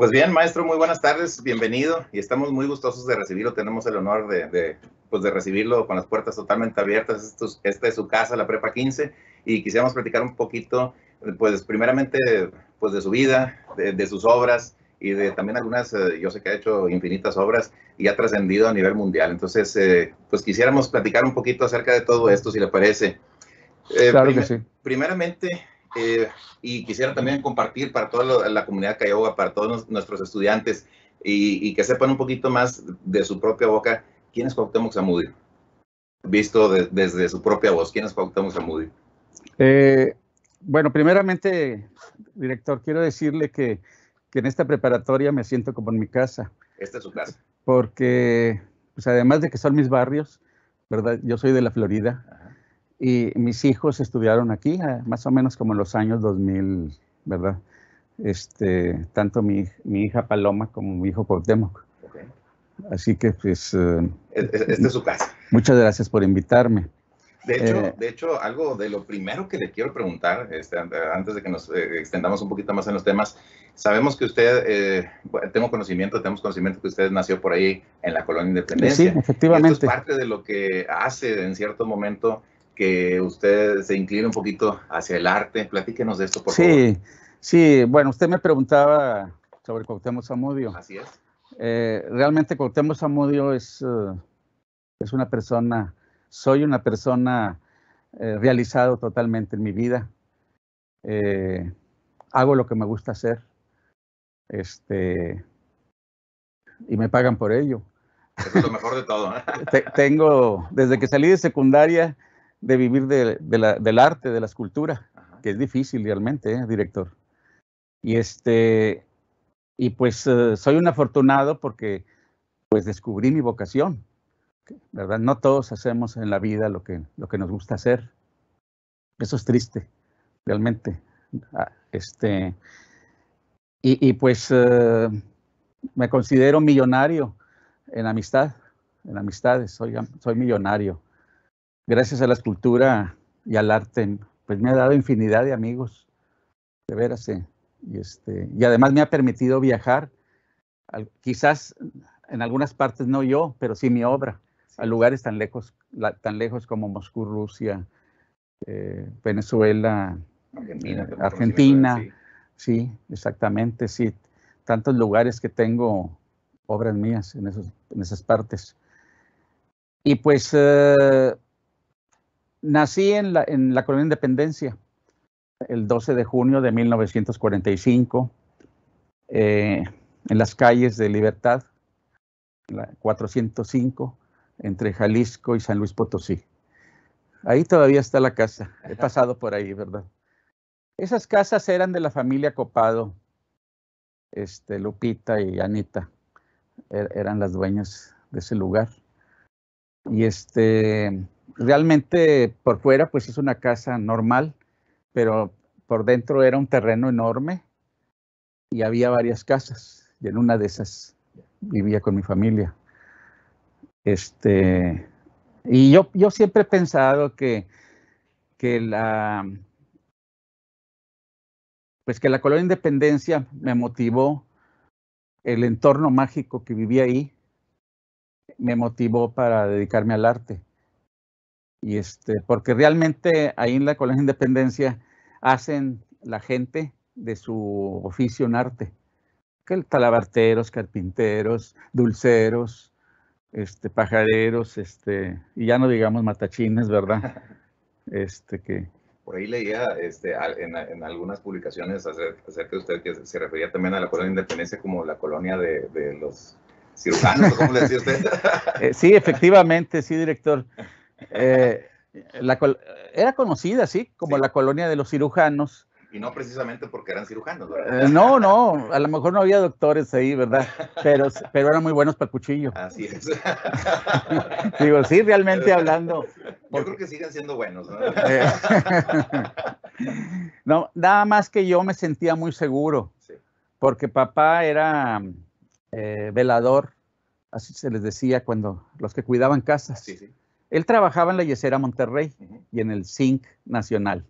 Pues bien, maestro, muy buenas tardes, bienvenido y estamos muy gustosos de recibirlo. Tenemos el honor de, pues, recibirlo con las puertas totalmente abiertas. esta es su casa, la Prepa 15, y quisiéramos platicar un poquito, pues primeramente, pues de su vida, de, sus obras y de también algunas, eh, yo sé que ha hecho infinitas obras y ha trascendido a nivel mundial. Entonces, eh, pues quisiéramos platicar un poquito acerca de todo esto, si le parece. Eh, claro que sí. Primeramente, eh, y quisiera también compartir para toda la comunidad Cayoga, para todos nuestros estudiantes y, que sepan un poquito más de su propia boca quién es a mudir, visto desde su propia voz. ¿Quién es a mudir. Eh, bueno, primeramente, director, quiero decirle que, en esta preparatoria me siento como en mi casa. Esta es su casa. Porque, pues, además de que son mis barrios, ¿verdad? Yo soy de la Florida. Y mis hijos estudiaron aquí, ah, más o menos como en los años 2000, ¿verdad? Este, tanto mi, mi hija Paloma como mi hijo Cuauhtémoc. Así que, pues... Eh, esta es su casa. Muchas gracias por invitarme. De hecho, eh, de hecho, algo de lo primero que le quiero preguntar, este, eh, antes de que nos extendamos un poquito más en los temas, sabemos que usted, tengo conocimiento, tenemos conocimiento que usted nació por ahí en la colonia Independencia. Sí, efectivamente. Esto es parte de lo que hace en cierto momento que usted se incline un poquito hacia el arte. Platíquenos de esto, por favor. Sí, sí bueno, usted me preguntaba sobre Cuauhtémoc Samudio. Así es. Eh, realmente Cuauhtémoc Samudio es, eh, es una persona, soy una persona eh, realizado totalmente en mi vida. Eh, hago lo que me gusta hacer. Este, y me pagan por ello. es lo mejor de todo. Tengo, desde que salí de secundaria, de vivir la, del arte, de la escultura, que es difícil realmente, ¿eh? director. Y este, y pues eh, soy un afortunado porque pues descubrí mi vocación, ¿verdad? No todos hacemos en la vida lo que, lo que nos gusta hacer. Eso es triste, realmente. Ah, este, y, pues eh, me considero millonario en amistad, en amistades, soy, soy millonario gracias a la escultura y al arte, pues me ha dado infinidad de amigos, de veras. Eh, y, este, y además me ha permitido viajar, quizás en algunas partes no yo, pero sí mi obra, a lugares tan lejos, tan lejos como Moscú, Rusia, eh, Venezuela, Argentina. Eh, sí. exactamente, sí. Tantos lugares que tengo obras mías en, esas partes. Y pues nací en la, en la colonia Independencia, el 12 de junio de 1945, eh, en las calles de Libertad, 405, entre Jalisco y San Luis Potosí. Ahí todavía está la casa. He pasado por ahí, ¿verdad? Esas casas eran de la familia Copado, este, Lupita y Anita. Er, eran las dueñas de ese lugar. Y este, realmente por fuera pues es una casa normal, pero por dentro era un terreno enorme y había varias casas y en una de esas vivía con mi familia. Este, y yo, yo siempre he pensado que, que la pues que la colonia Independencia me motivó el entorno mágico que vivía ahí me motivó para dedicarme al arte. Y este, porque realmente ahí en la Colonia Independencia hacen la gente de su oficio un arte. Que talabarteros, carpinteros, dulceros, este, pajareros, este, y ya no digamos matachines, ¿verdad? Este que. Por ahí leía este, en, algunas publicaciones acerca de usted que se refería también a la colonia Independencia como la colonia de, los cirujanos, ¿cómo le usted? Eh, sí, efectivamente, sí, director. Eh, era conocida, sí, como la colonia de los cirujanos. Y no precisamente porque eran cirujanos, ¿verdad? Eh, no, no, a lo mejor no había doctores ahí, ¿verdad? Pero, pero eran muy buenos para el cuchillo. Así es. Digo, sí, realmente hablando. Yo creo que siguen siendo buenos. ¿no? Eh, nada más que yo me sentía muy seguro, porque papá era velador, así se les decía cuando los que cuidaban casas. Sí, sí. Él trabajaba en la Yesera Monterrey y en el Zinc Nacional,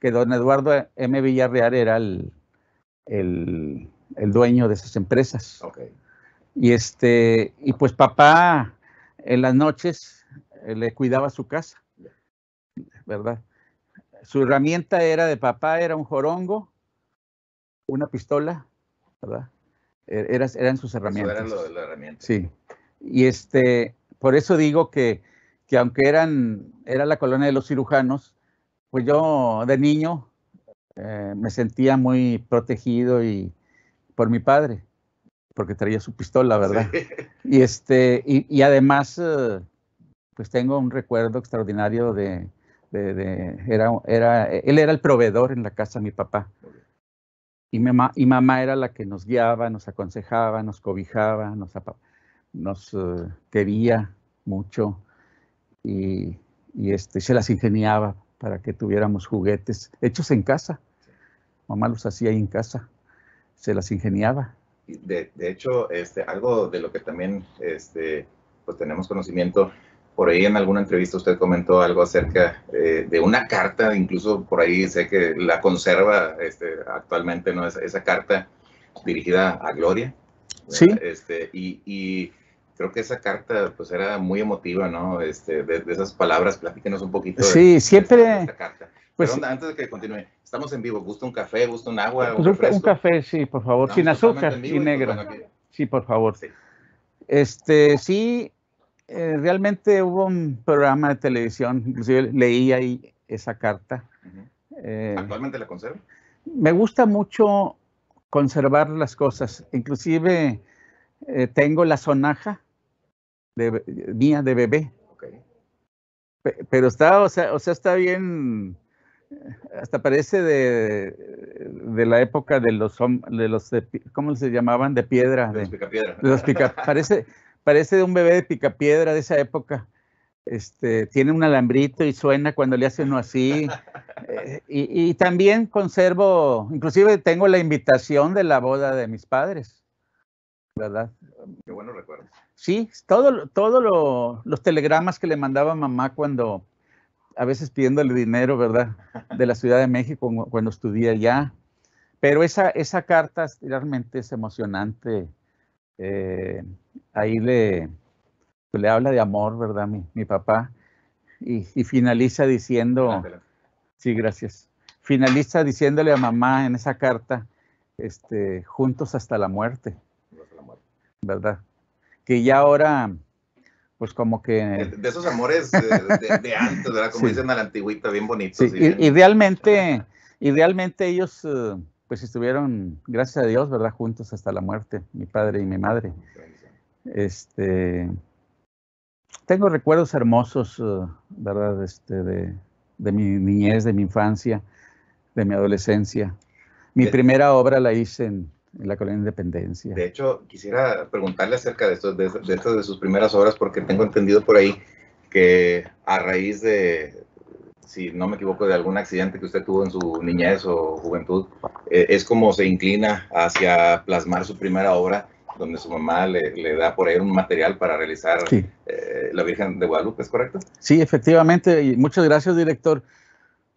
que don Eduardo M. Villarreal era el, dueño de esas empresas. Y, este, y pues papá en las noches eh, le cuidaba su casa, ¿verdad? Su herramienta era de papá, era un jorongo, una pistola, ¿verdad? E, eran sus herramientas. lo de la herramienta. Sí. Y este, por eso digo que que aunque eran, era la colonia de los cirujanos, pues yo de niño eh, me sentía muy protegido y por mi padre, porque traía su pistola, ¿verdad? Y, este, y, además, eh, pues tengo un recuerdo extraordinario de, era, él era el proveedor en la casa mi papá. Y, mamá, mamá era la que nos guiaba, nos aconsejaba, nos cobijaba, nos, nos eh, quería mucho y, y este, se las ingeniaba para que tuviéramos juguetes hechos en casa. Mamá los hacía ahí en casa, se las ingeniaba. De, de, hecho, este, algo de lo que también este, pues tenemos conocimiento, por ahí en alguna entrevista usted comentó algo acerca eh, de una carta, incluso por ahí sé que la conserva este, actualmente, ¿no? Esa, esa carta dirigida a Gloria. Sí. Este, y, y creo que esa carta pues era muy emotiva, ¿no? Este, de, esas palabras, platíquenos un poquito. De, sí, siempre. Pues, antes de que continúe, estamos en vivo. ¿Gusta un café? ¿Gusta un agua? Pues un, café, sí, por favor, sin azúcar y negro. sí, por favor. Sí. Este, sí, eh, realmente hubo un programa de televisión, inclusive leí ahí esa carta. Eh, ¿Actualmente la conserva? Me gusta mucho conservar las cosas, inclusive eh, tengo la sonaja, de, de bebé. Pero está, o sea, o sea, está bien, eh, hasta parece de, de la época de los, de los de, ¿cómo se llamaban? De piedra. De, los picapiedra. parece, parece de un bebé de picapiedra de esa época. Este, tiene un alambrito y suena cuando le hacen uno así. Eh, y, también conservo, inclusive tengo la invitación de la boda de mis padres. ¿verdad? Qué bueno recuerdo. Sí, todos todo lo, los telegramas que le mandaba mamá cuando, a veces pidiéndole dinero, ¿verdad? De la Ciudad de México cuando estudié ya. Pero esa, esa carta realmente es emocionante. Eh, ahí le, pues, le habla de amor, ¿verdad? Mi, papá. Y, finaliza diciendo, sí, gracias. Finaliza diciéndole a mamá en esa carta, este, juntos hasta la muerte. ¿verdad? Que ya ahora, pues como que... De, esos amores de, antes, ¿verdad? Como dicen a la antigüita, bien bonitos. y realmente Idealmente, idealmente ellos, eh, pues estuvieron, gracias a Dios, ¿verdad? Juntos hasta la muerte, mi padre y mi madre. Este, tengo recuerdos hermosos, eh, ¿verdad? Este, de mi niñez, de mi infancia, de mi adolescencia. Mi primera obra la hice en, la colonia Independencia. De hecho, quisiera preguntarle acerca de, esto, de, estas de sus primeras obras, porque tengo entendido por ahí que a raíz de, si no me equivoco, de algún accidente que usted tuvo en su niñez o juventud, eh, es como se inclina hacia plasmar su primera obra, donde su mamá le, da por ahí un material para realizar eh, La Virgen de Guadalupe, ¿es correcto? Sí, efectivamente. Y muchas gracias, director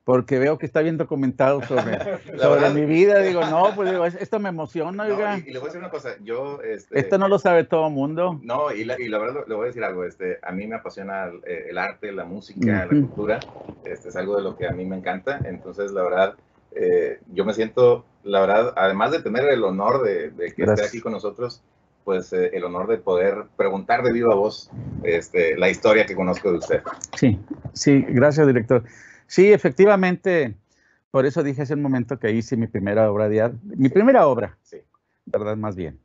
porque veo que está bien documentado sobre, mi vida. Digo, no, pues digo, esto me emociona, Y, le voy a decir una cosa, yo... Este, esto no lo sabe todo el mundo. No, y la, y la verdad le voy a decir algo, este, a mí me apasiona el, eh, arte, la música, la cultura, este, es algo de lo que a mí me encanta, entonces la verdad, eh, yo me siento, la verdad, además de tener el honor de, de que aquí con nosotros, pues eh, el honor de poder preguntar de viva voz este, la historia que conozco de usted. Sí, sí, gracias director. Sí, efectivamente, por eso dije hace un momento que hice mi primera obra de arte, mi primera obra, sí. ¿verdad? Más bien.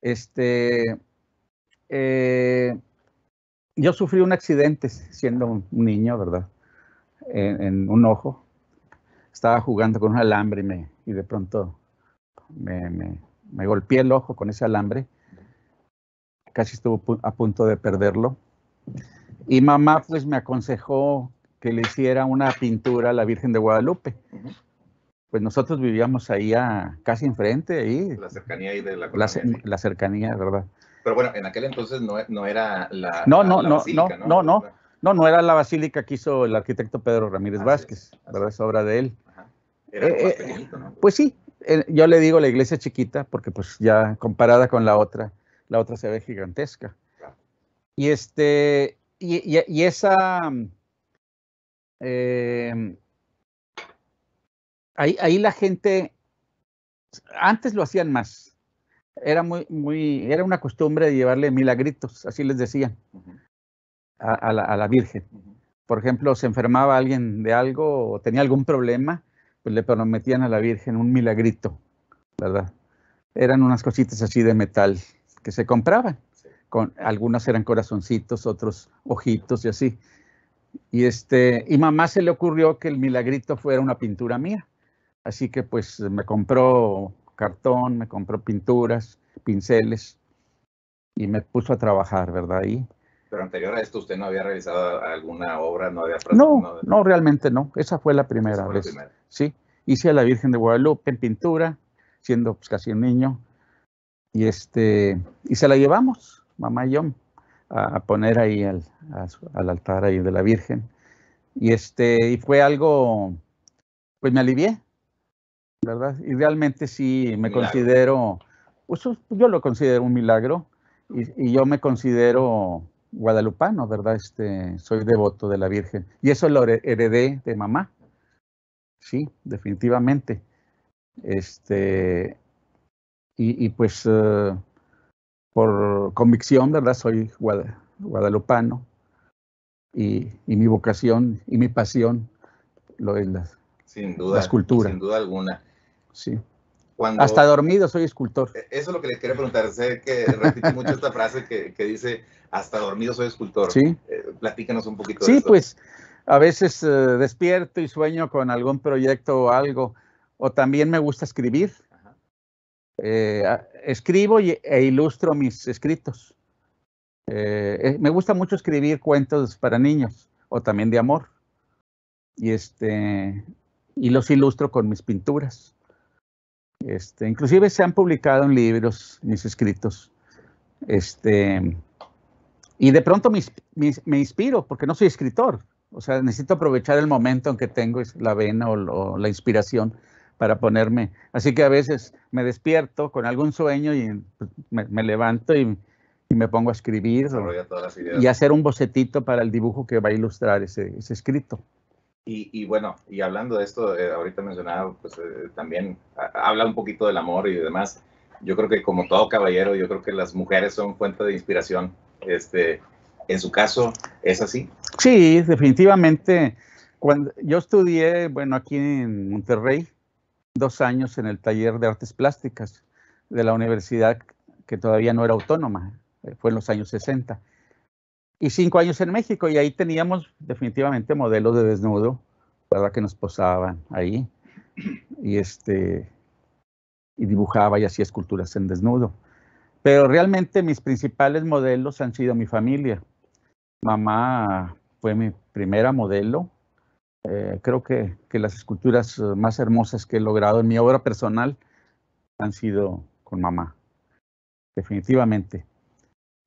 Este, eh, yo sufrí un accidente siendo un niño, ¿verdad? En, un ojo. Estaba jugando con un alambre y, me, y de pronto me, me, me golpeé el ojo con ese alambre. Casi estuvo a punto de perderlo. Y mamá pues me aconsejó que le hiciera una pintura a la Virgen de Guadalupe. Pues nosotros vivíamos ahí casi enfrente, ahí. La cercanía ahí de la la, la cercanía, ¿verdad? Pero bueno, en aquel entonces no, era la, no, no, no, no, no, no, no, no era la basílica que hizo el arquitecto Pedro Ramírez Vázquez, ¿verdad? Es obra de él. Era eh, eh, ¿no? Pues sí, eh, yo le digo la iglesia chiquita porque pues ya comparada con la otra, la otra se ve gigantesca. Y este, y, y esa Em, ahí, la gente, antes lo hacían más, era muy, muy, era una costumbre de llevarle milagritos, así les decían, a, la, Virgen. Por ejemplo, se enfermaba alguien de algo o tenía algún problema, pues le prometían a la Virgen un milagrito, ¿verdad? Eran unas cositas así de metal que se compraban. Con, algunas eran corazoncitos, otros ojitos y así. Y, este, y mamá se le ocurrió que el milagrito fuera una pintura mía. Así que pues me compró cartón, me compró pinturas, pinceles y me puso a trabajar, ¿verdad? y. Pero anterior a esto usted no había realizado alguna obra, no había... No, no, no realmente no. Esa fue la primera vez. La Sí, hice a la Virgen de Guadalupe en pintura, siendo pues, casi un niño. Y, este, y se la llevamos, mamá y yo a, poner ahí al, altar ahí de la Virgen. Y, este, y fue algo, pues me alivié, ¿verdad? Y realmente sí me considero, pues, yo lo considero un milagro y, yo me considero guadalupano, ¿verdad? Este, soy devoto de la Virgen. Y eso lo heredé de mamá, sí, definitivamente. Este, y, y pues... Eh, por convicción, ¿verdad? Soy guadalupano y, mi vocación y mi pasión lo es la, escultura. Sin duda alguna. Sí. Hasta dormido soy escultor. E, eso es lo que le quería preguntar. Sé que repite mucho esta frase que, dice, hasta dormido soy escultor. Sí. Eh, platícanos un poquito. Sí, de eso. pues a veces eh, despierto y sueño con algún proyecto o algo. O también me gusta escribir. Eh, escribo e ilustro mis escritos. Eh, eh, me gusta mucho escribir cuentos para niños o también de amor. Y, este, y los ilustro con mis pinturas. Este, inclusive se han publicado en libros mis escritos. Este, y de pronto me, me, inspiro, porque no soy escritor. O sea, necesito aprovechar el momento en que tengo la vena o la inspiración para ponerme. Así que a veces me despierto con algún sueño y pues, me, levanto y, me pongo a escribir y hacer un bocetito para el dibujo que va a ilustrar ese, escrito. Y, bueno, y hablando de esto, eh, ahorita mencionaba, pues eh, también habla un poquito del amor y demás. Yo creo que como todo caballero, yo creo que las mujeres son fuente de inspiración. Este, en su caso, ¿es así? Sí, definitivamente. Cuando yo estudié, bueno, aquí en Monterrey, dos años en el taller de artes plásticas de la universidad que todavía no era autónoma, eh, fue en los años 60. Y cinco años en México, y ahí teníamos definitivamente modelos de desnudo, ¿verdad? Que nos posaban ahí. Y, este, y dibujaba y hacía esculturas en desnudo. Pero realmente mis principales modelos han sido mi familia. Mamá fue mi primera modelo, eh, creo que, las esculturas eh, más hermosas que he logrado en mi obra personal han sido con mamá, definitivamente.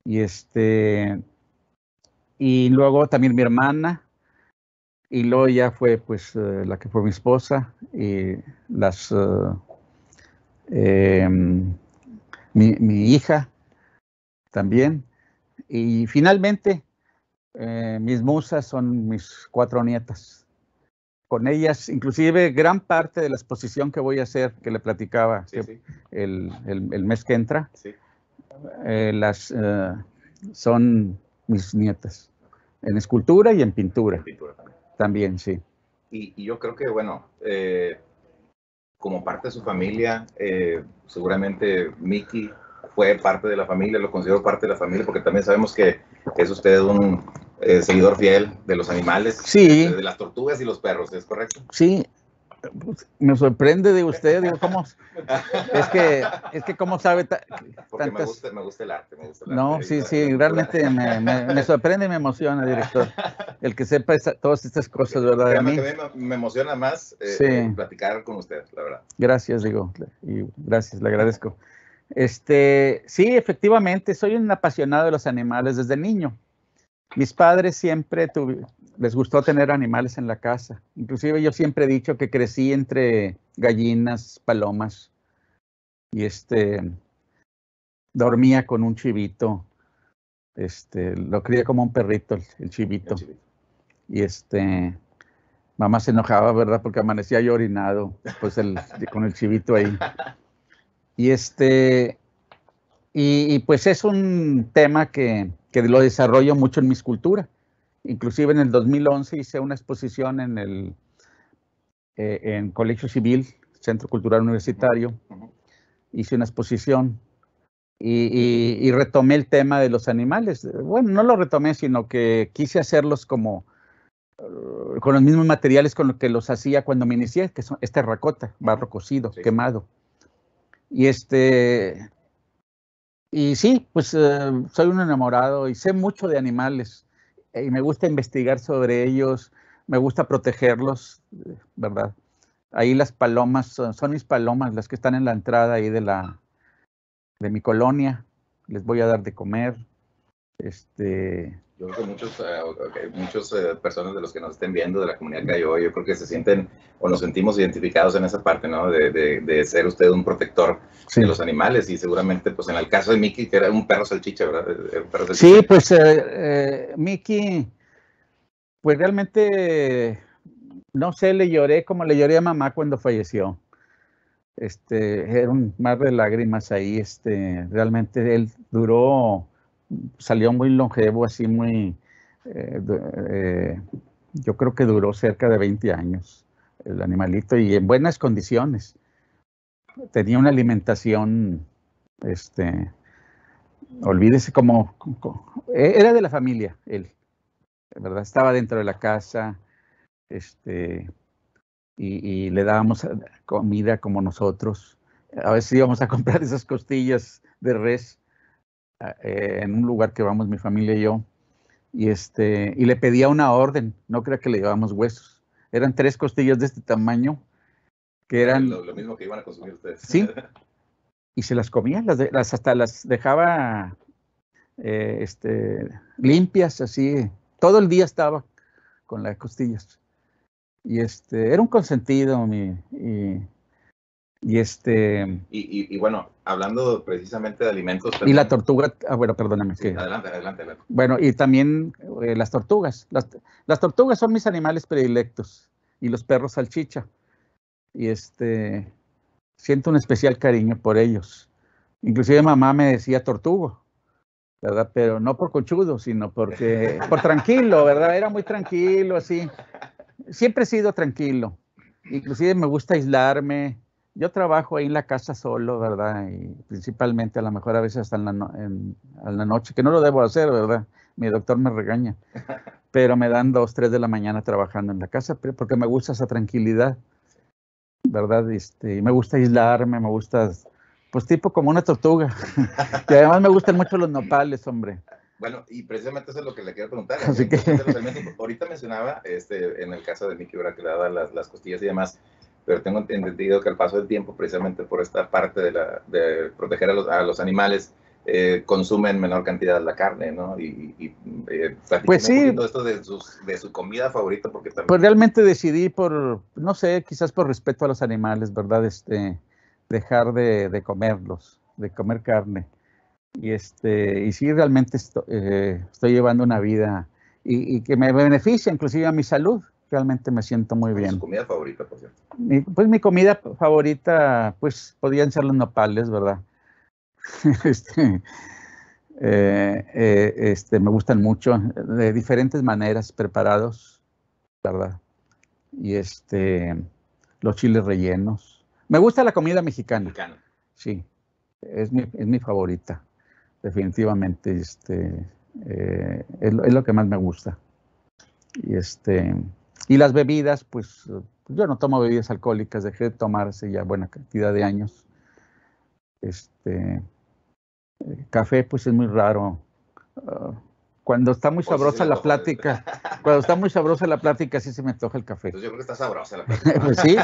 Y este y luego también mi hermana y luego ya fue pues eh, la que fue mi esposa y las em, mi, hija también y finalmente mis musas son mis cuatro nietas con ellas, inclusive gran parte de la exposición que voy a hacer, que le platicaba El, mes que entra, eh, las eh, son mis nietas, en escultura y en pintura. también. sí. Y, yo creo que, bueno, eh, como parte de su familia, seguramente Mickey fue parte de la familia, lo considero parte de la familia, porque también sabemos que es usted un, eh, seguidor fiel de los animales, de, las tortugas y los perros, ¿es correcto? Sí, me sorprende de usted, digo, es que, es que ¿cómo sabe Porque me, gusta, me, gusta, el arte, me gusta el arte. No, sí, sí, realmente me, sorprende y me emociona, director, el que sepa todas estas cosas, ¿verdad? A mí? me emociona más eh, eh, platicar con usted, la verdad. Gracias, digo, y gracias, le agradezco. Este, sí, efectivamente, soy un apasionado de los animales desde niño. Mis padres siempre les gustó tener animales en la casa. Inclusive yo siempre he dicho que crecí entre gallinas, palomas y este dormía con un chivito. Este, lo crié como un perrito, el, chivito. Y este mamá se enojaba, ¿verdad? Porque amanecía yo orinado, pues con el chivito ahí. Y este, y, pues es un tema que que lo desarrollo mucho en mi escultura. Inclusive en el 2011 hice una exposición en el eh, en Colegio Civil, Centro Cultural Universitario. Hice una exposición y, retomé el tema de los animales. Bueno, no lo retomé, sino que quise hacerlos como eh, con los mismos materiales con los que los hacía cuando me inicié, que son esta terracota, barro cocido, quemado. Y este, y sí, pues em, soy un enamorado y sé mucho de animales eh, y me gusta investigar sobre ellos, me gusta protegerlos, eh, ¿verdad? Ahí las palomas, son, son mis palomas las que están en la entrada ahí de la de mi colonia, les voy a dar de comer. Este, yo creo que muchos, eh, muchas eh, personas de los que nos estén viendo de la comunidad hoy yo creo que se sienten o nos sentimos identificados en esa parte, ¿no? De, de, de ser usted un protector de los animales y seguramente, pues en el caso de Mickey, que era un perro salchicha, ¿verdad? Eh, sí, pues eh, Mickey, pues realmente, no sé, le lloré como le lloré a mamá cuando falleció. Este, era un mar de lágrimas ahí, este, realmente él duró salió muy longevo, así muy, eh, eh, yo creo que duró cerca de 20 años el animalito y en buenas condiciones. Tenía una alimentación, este, olvídese como, e, era de la familia, él, ¿verdad? Estaba dentro de la casa, este, y, y, le dábamos comida como nosotros. A veces íbamos a comprar esas costillas de res eh, en un lugar que vamos mi familia y yo, y, este, y le pedía una orden, no creo que le llevamos huesos. Eran tres costillas de este tamaño, que eran... Lo, mismo que iban a consumir ustedes. Sí, y se las comía, las, las hasta las dejaba eh, este, limpias, así. Todo el día estaba con las costillas. Y este, era un consentido, mi, y este. Mm, y, y, bueno, hablando precisamente de alimentos. Y la tortuga, ah, bueno, perdóname. adelante, adelante, Bueno, y también eh, las tortugas. Las, las, tortugas son mis animales predilectos y los perros salchicha. Y este, siento un especial cariño por ellos. Inclusive mamá me decía tortugo, ¿verdad? Pero no por conchudo, sino porque, por tranquilo, ¿verdad? Era muy tranquilo, así. Siempre he sido tranquilo. Inclusive me gusta aislarme, yo trabajo ahí en la casa solo, ¿verdad? Y principalmente a lo mejor a veces hasta en la, noche, que no lo debo hacer, ¿verdad? Mi doctor me regaña, pero me dan dos, tres de la mañana trabajando en la casa porque me gusta esa tranquilidad, ¿verdad? Este, me gusta aislarme, me gusta, pues tipo como una tortuga. y además me gustan mucho los nopales, hombre. Bueno, y precisamente eso es lo que le quiero preguntar. Así que... Ahorita mencionaba, este, en el caso de mi quebrada, que las costillas y demás, pero tengo entendido que al paso del tiempo, precisamente por esta parte de, la, de proteger a los, a los animales, eh, consumen menor cantidad de la carne, ¿no? Y, y eh, pues sí. esto de, su comida favorita, porque también... Pues realmente decidí por, no sé, quizás por respeto a los animales, ¿verdad? Este, dejar de, de comerlos, de comer carne. Y, este, y sí, realmente eh, estoy, llevando una vida y que me beneficia inclusive a mi salud realmente me siento muy bien. ¿Tu comida favorita, por cierto? pues mi comida favorita, pues podrían ser los nopales, ¿verdad? este, eh, eh, este, me gustan mucho, de diferentes maneras preparados, ¿verdad? Y este, los chiles rellenos. Me gusta la comida mexicana. Sí, es mi, es mi favorita, definitivamente. Este, eh, es lo que más me gusta. Y este, y las bebidas, pues eh, yo no tomo bebidas alcohólicas, dejé de tomarse ya buena cantidad de años. Este, eh, café, pues es muy raro. Ah, cuando está muy pues, sabrosa la plática, cuando está muy sabrosa la plática, sí se me antoja el café. Entonces pues, yo creo que está sabrosa la plática. pues sí.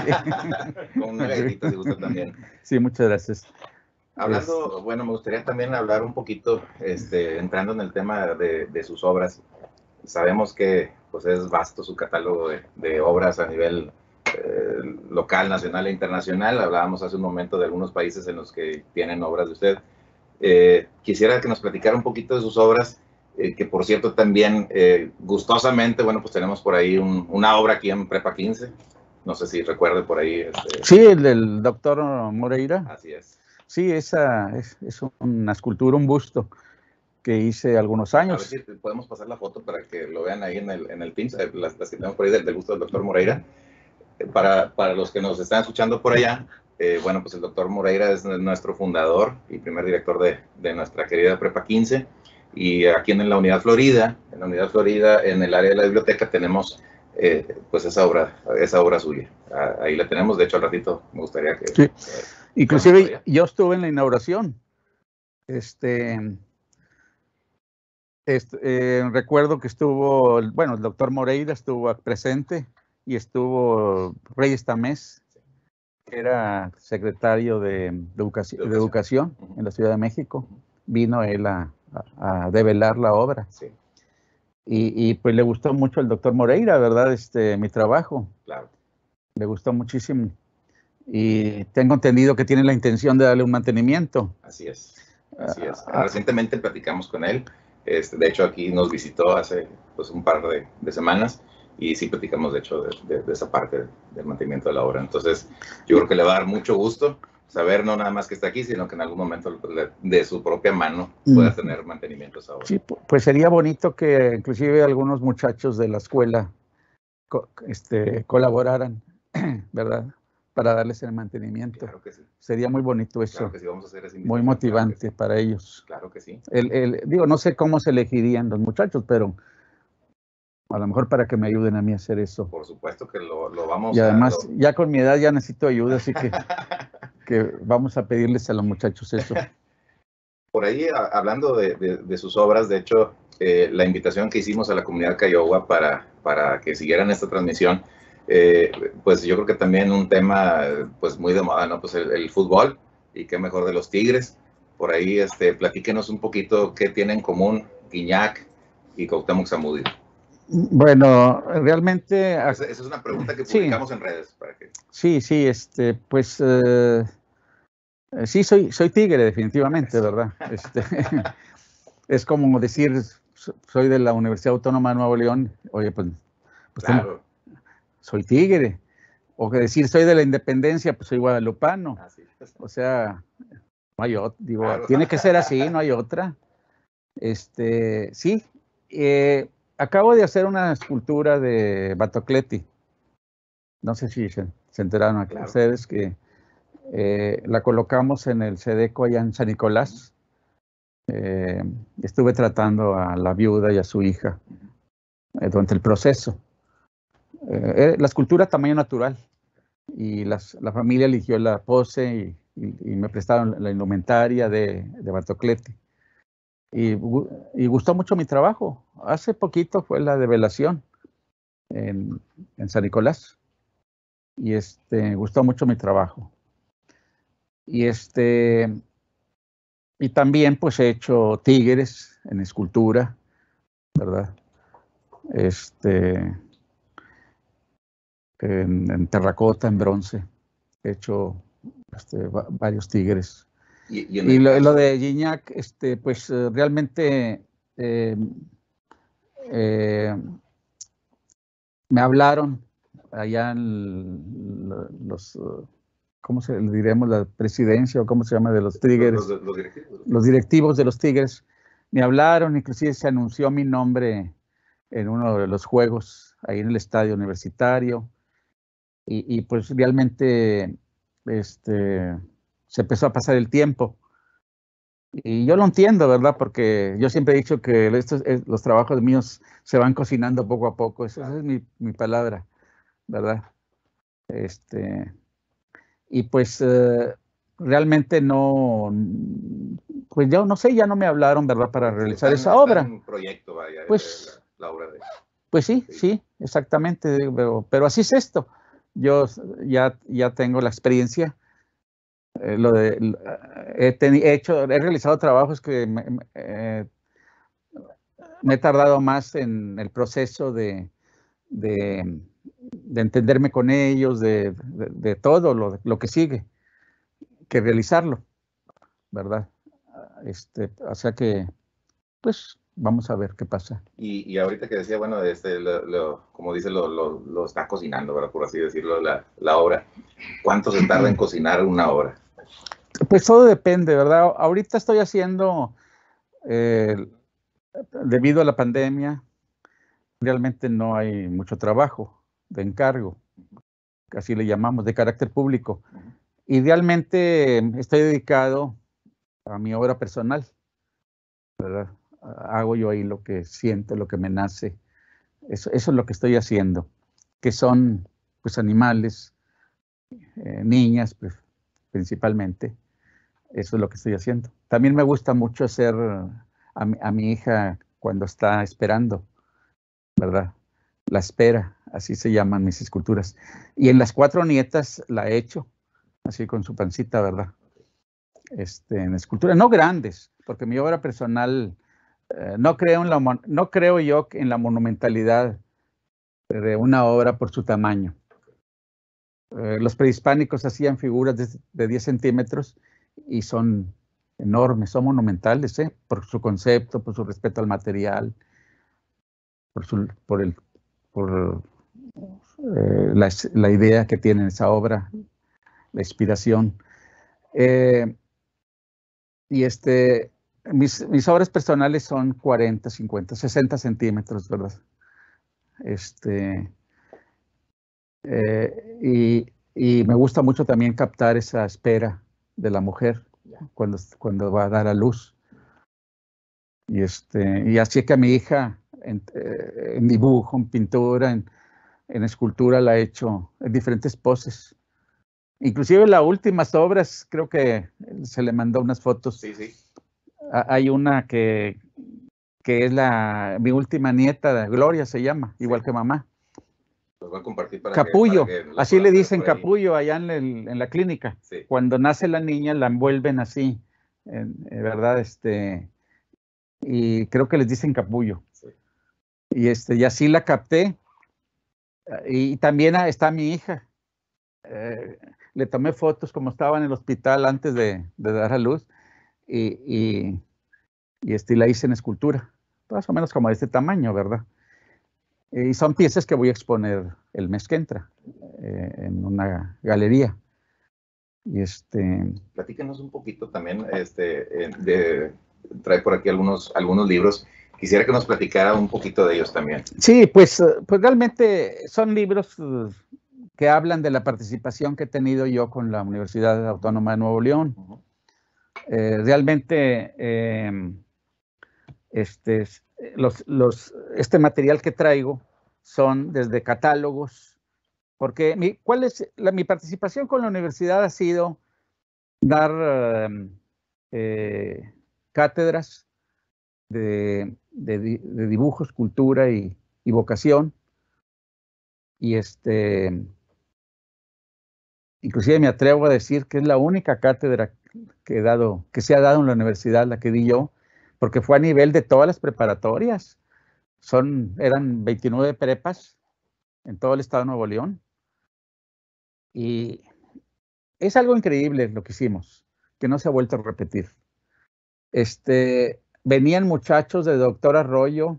Con una galletita de gusto también. Sí, muchas gracias. Hablando, este, bueno, me gustaría también hablar un poquito, este, entrando en el tema de, de sus obras. Sabemos que pues, es vasto su catálogo de, obras a nivel eh, local, nacional e internacional. Hablábamos hace un momento de algunos países en los que tienen obras de usted. Eh, quisiera que nos platicara un poquito de sus obras, eh, que por cierto también gustosamente, bueno, pues tenemos por ahí una obra aquí en Prepa 15. No sé si recuerde por ahí. Este, sí, el del doctor Moreira. Así es. Sí, esa es, es una escultura, un busto que hice algunos años. podemos pasar la foto para que lo vean ahí en el, en el las, las que tenemos por ahí del, gusto del doctor Moreira. Eh, para, para los que nos están escuchando por allá, eh, bueno, pues el doctor Moreira es nuestro fundador y primer director de, de nuestra querida Prepa 15. Y aquí en la Unidad Florida, en la Unidad Florida, en el área de la biblioteca, tenemos eh, pues esa obra, esa obra suya. Ahí la tenemos, de hecho al ratito me gustaría que... Sí. Inclusive yo estuve en la inauguración. Este, eh, recuerdo que estuvo, bueno, el doctor Moreira estuvo presente y estuvo Reyes Tamés, que era secretario de, educación, en la Ciudad de México. Vino él a, develar la obra. Sí. Y, pues le gustó mucho el doctor Moreira, ¿verdad? Este, mi trabajo. Claro. Le gustó muchísimo. Y tengo entendido que tiene la intención de darle un mantenimiento. Así es. Ah, Así es. Ah. Recientemente platicamos con él este, de hecho, aquí nos visitó hace pues, un par de, semanas y sí platicamos, de hecho, de, esa parte del mantenimiento de la obra. Entonces, yo creo que le va a dar mucho gusto saber no nada más que está aquí, sino que en algún momento de su propia mano pueda tener mantenimiento esa obra. Sí, pues sería bonito que inclusive algunos muchachos de la escuela este, colaboraran, ¿verdad? para darles el mantenimiento. que Sería muy bonito eso. Claro que vamos Muy motivante para ellos. Claro que sí. digo, no sé cómo se elegirían los muchachos, pero a lo mejor para que me ayuden a mí a hacer eso. Por supuesto que lo, vamos a... hacer. Y además, ya con mi edad ya necesito ayuda, así que, vamos a pedirles a los muchachos eso. Por ahí, hablando de, sus obras, de hecho, eh, la invitación que hicimos a la comunidad Cayowa para, para que siguieran esta transmisión eh, pues yo creo que también un tema pues muy de moda, ¿no? Pues el, fútbol y qué mejor de los Tigres. Por ahí, este, platíquenos un poquito qué tienen en común Guiñac y Cuauhtémoc Bueno, realmente... Esa, es una pregunta que publicamos en redes. Sí, sí, este, pues... Eh, sí, soy, soy tigre, definitivamente, ¿verdad? Este, es como decir, soy de la Universidad Autónoma de Nuevo León. Oye, pues, pues claro soy tigre. O decir, soy de la independencia, pues soy guadalupano. Ah, o sea, no hay otra. digo, tiene que ser así, no hay otra. Este, sí, eh, acabo de hacer una escultura de Batocleti. No sé si se, enteraron aquí ustedes que eh, la colocamos en el Sedeco allá en San Nicolás. Eh, estuve tratando a la viuda y a su hija durante el proceso. Eh, eh, la escultura tamaño natural. Y las, la familia eligió la pose y, me prestaron la indumentaria de, de Bartoclete. Y, gustó mucho mi trabajo. Hace poquito fue la develación en, en San Nicolás. Y este, gustó mucho mi trabajo. Y este, y también pues he hecho tigres en escultura, ¿verdad? Este, en, terracota, en bronce, he hecho este, varios tigres. Y, lo, de Gignac, este, pues eh, realmente em, eh, me hablaron allá en los, eh, ¿cómo se le diremos? La presidencia o cómo se llama de los tigres. directivos. los directivos de los tigres me hablaron, inclusive se anunció mi nombre en uno de los juegos ahí en el estadio universitario y, pues realmente este, se empezó a pasar el tiempo. Y yo lo entiendo, ¿verdad? Porque yo siempre he dicho que eh, los trabajos míos se van cocinando poco a poco, esa es mi, palabra, ¿verdad? Este, y pues eh, realmente no, pues yo no sé, ya no me hablaron, ¿verdad? Para realizar esa obra. Un proyecto, vaya, pues, la, obra de... Pues sí, sí, exactamente, pero, así es esto yo ya, ya tengo la experiencia. Eh, lo he, hecho, he realizado trabajos que eh, me, he tardado más en el proceso de, de, entenderme con ellos, de, de todo lo, que sigue, que realizarlo, ¿verdad? Este, o sea que, pues, vamos a ver qué pasa. Y, ahorita que decía, bueno, este, lo, como dice, lo, lo, está cocinando, por así decirlo, la, obra. ¿Cuánto se tarda en cocinar una obra? Pues todo depende, ¿verdad? Ahorita estoy haciendo, eh, debido a la pandemia, realmente no hay mucho trabajo de encargo, así le llamamos, de carácter público. Idealmente estoy dedicado a mi obra personal, ¿verdad? hago yo ahí lo que siento, lo que me nace. Eso, es lo que estoy haciendo, que son pues animales, eh, niñas pues, principalmente. Eso es lo que estoy haciendo. También me gusta mucho hacer a mi, hija cuando está esperando, ¿verdad? La espera, así se llaman mis esculturas. Y en las cuatro nietas la he hecho, así con su pancita, ¿verdad? Este, en esculturas, no grandes, porque mi obra personal eh, no, creo en no creo yo en la monumentalidad de una obra por su tamaño. Eh, los prehispánicos hacían figuras de, 10 centímetros y son enormes, son monumentales, ¿eh? por su concepto, por su respeto al material, por, la, la, idea que tiene esa obra, la inspiración. y este, mis, obras personales son 40, 50, 60 centímetros, ¿verdad? Este, eh, y, me gusta mucho también captar esa espera de la mujer cuando, cuando va a dar a luz. Y, este, y así que a mi hija, eh, en, dibujo, en pintura, en, en escultura, la he hecho en diferentes poses. Inclusive las últimas obras, creo que se le mandó unas fotos. Sí, sí hay una que, es la mi última nieta, Gloria se llama, igual que mamá. compartir capullo, así le dicen capullo allá en, la clínica. Cuando nace la niña la envuelven así, En eh, ¿verdad? Este, y creo que les dicen capullo. Y, este, y así la capté. Y también está mi hija. Eh, le tomé fotos como estaba en el hospital antes de dar a luz y, y, este, la hice en escultura, más o menos como de este tamaño, ¿verdad? Eh, y son piezas que voy a exponer el mes que entra eh, en una galería. Y este... Platícanos un poquito también, este, de, trae por aquí algunos, algunos libros. Quisiera que nos platicara un poquito de ellos también. Sí, pues, pues realmente son libros eh, que hablan de la participación que he tenido yo con la Universidad Autónoma de Nuevo León. Eh, realmente eh, este, eh, este material que traigo son desde catálogos, porque mi, ¿cuál es mi participación con la universidad ha sido dar cátedras de, dibujos, cultura y, y vocación. Y este, inclusive me atrevo a decir que es la única cátedra que, dado, que se ha dado en la universidad, la que di yo, porque fue a nivel de todas las preparatorias. Son, eran 29 prepas en todo el estado de Nuevo León. Y es algo increíble lo que hicimos, que no se ha vuelto a repetir. Este, venían muchachos de Doctor Arroyo,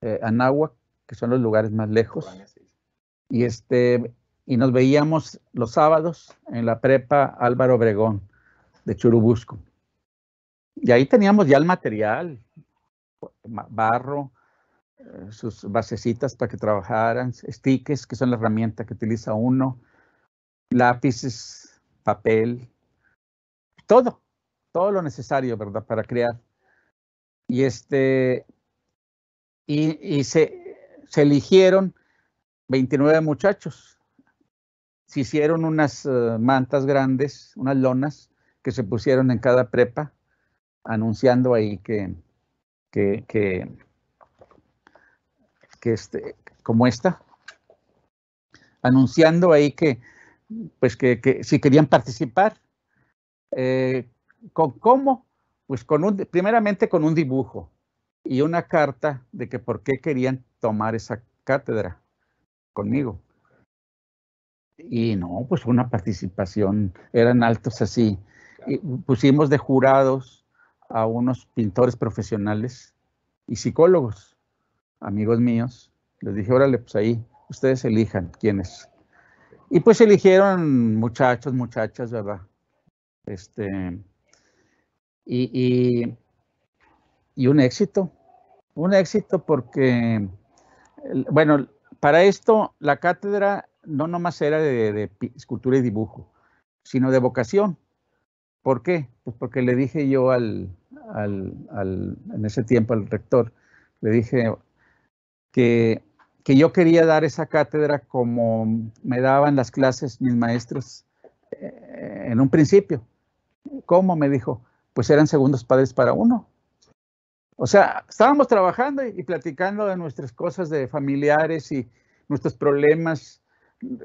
eh, Anáhuac, que son los lugares más lejos. Y, este, y nos veíamos los sábados en la prepa Álvaro Obregón de Churubusco. Y ahí teníamos ya el material, barro, eh, sus basecitas para que trabajaran, stickers, que son la herramienta que utiliza uno, lápices, papel, todo, todo lo necesario, ¿verdad?, para crear. Y este, y, se, eligieron 29 muchachos. Se hicieron unas eh, mantas grandes, unas lonas, que se pusieron en cada prepa, anunciando ahí que, que, este, como esta, anunciando ahí que, pues que, si querían participar, eh, ¿con cómo? Pues con un, primeramente con un dibujo y una carta de que por qué querían tomar esa cátedra conmigo. Y no, pues una participación, eran altos así, pusimos de jurados a unos pintores profesionales y psicólogos, amigos míos. Les dije, órale, pues ahí, ustedes elijan quiénes. Y pues eligieron muchachos, muchachas, ¿verdad? Este, y, un éxito, un éxito porque, bueno, para esto la cátedra no nomás era de escultura y dibujo, sino de vocación ¿Por qué? Pues porque le dije yo al, al, en ese tiempo al rector, le dije que, yo quería dar esa cátedra como me daban las clases mis maestros eh, en un principio. ¿Cómo? Me dijo, pues eran segundos padres para uno. O sea, estábamos trabajando y, platicando de nuestras cosas de familiares y nuestros problemas,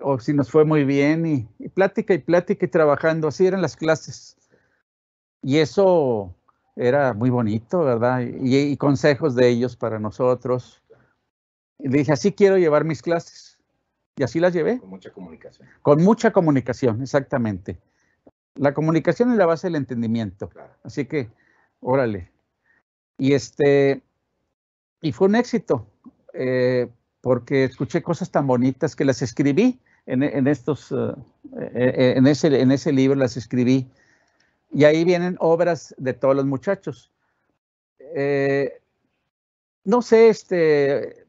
o si nos fue muy bien, y plática y plática y trabajando, así eran las clases. Y eso era muy bonito, ¿verdad? Y, consejos de ellos para nosotros. Y le dije, así quiero llevar mis clases. Y así las llevé. Con mucha comunicación. Con mucha comunicación, exactamente. La comunicación es la base del entendimiento. Así que, órale. Y este, y fue un éxito, eh, porque escuché cosas tan bonitas que las escribí en, estos, eh, eh, en, ese, en ese libro las escribí y ahí vienen obras de todos los muchachos. Eh, no sé, este,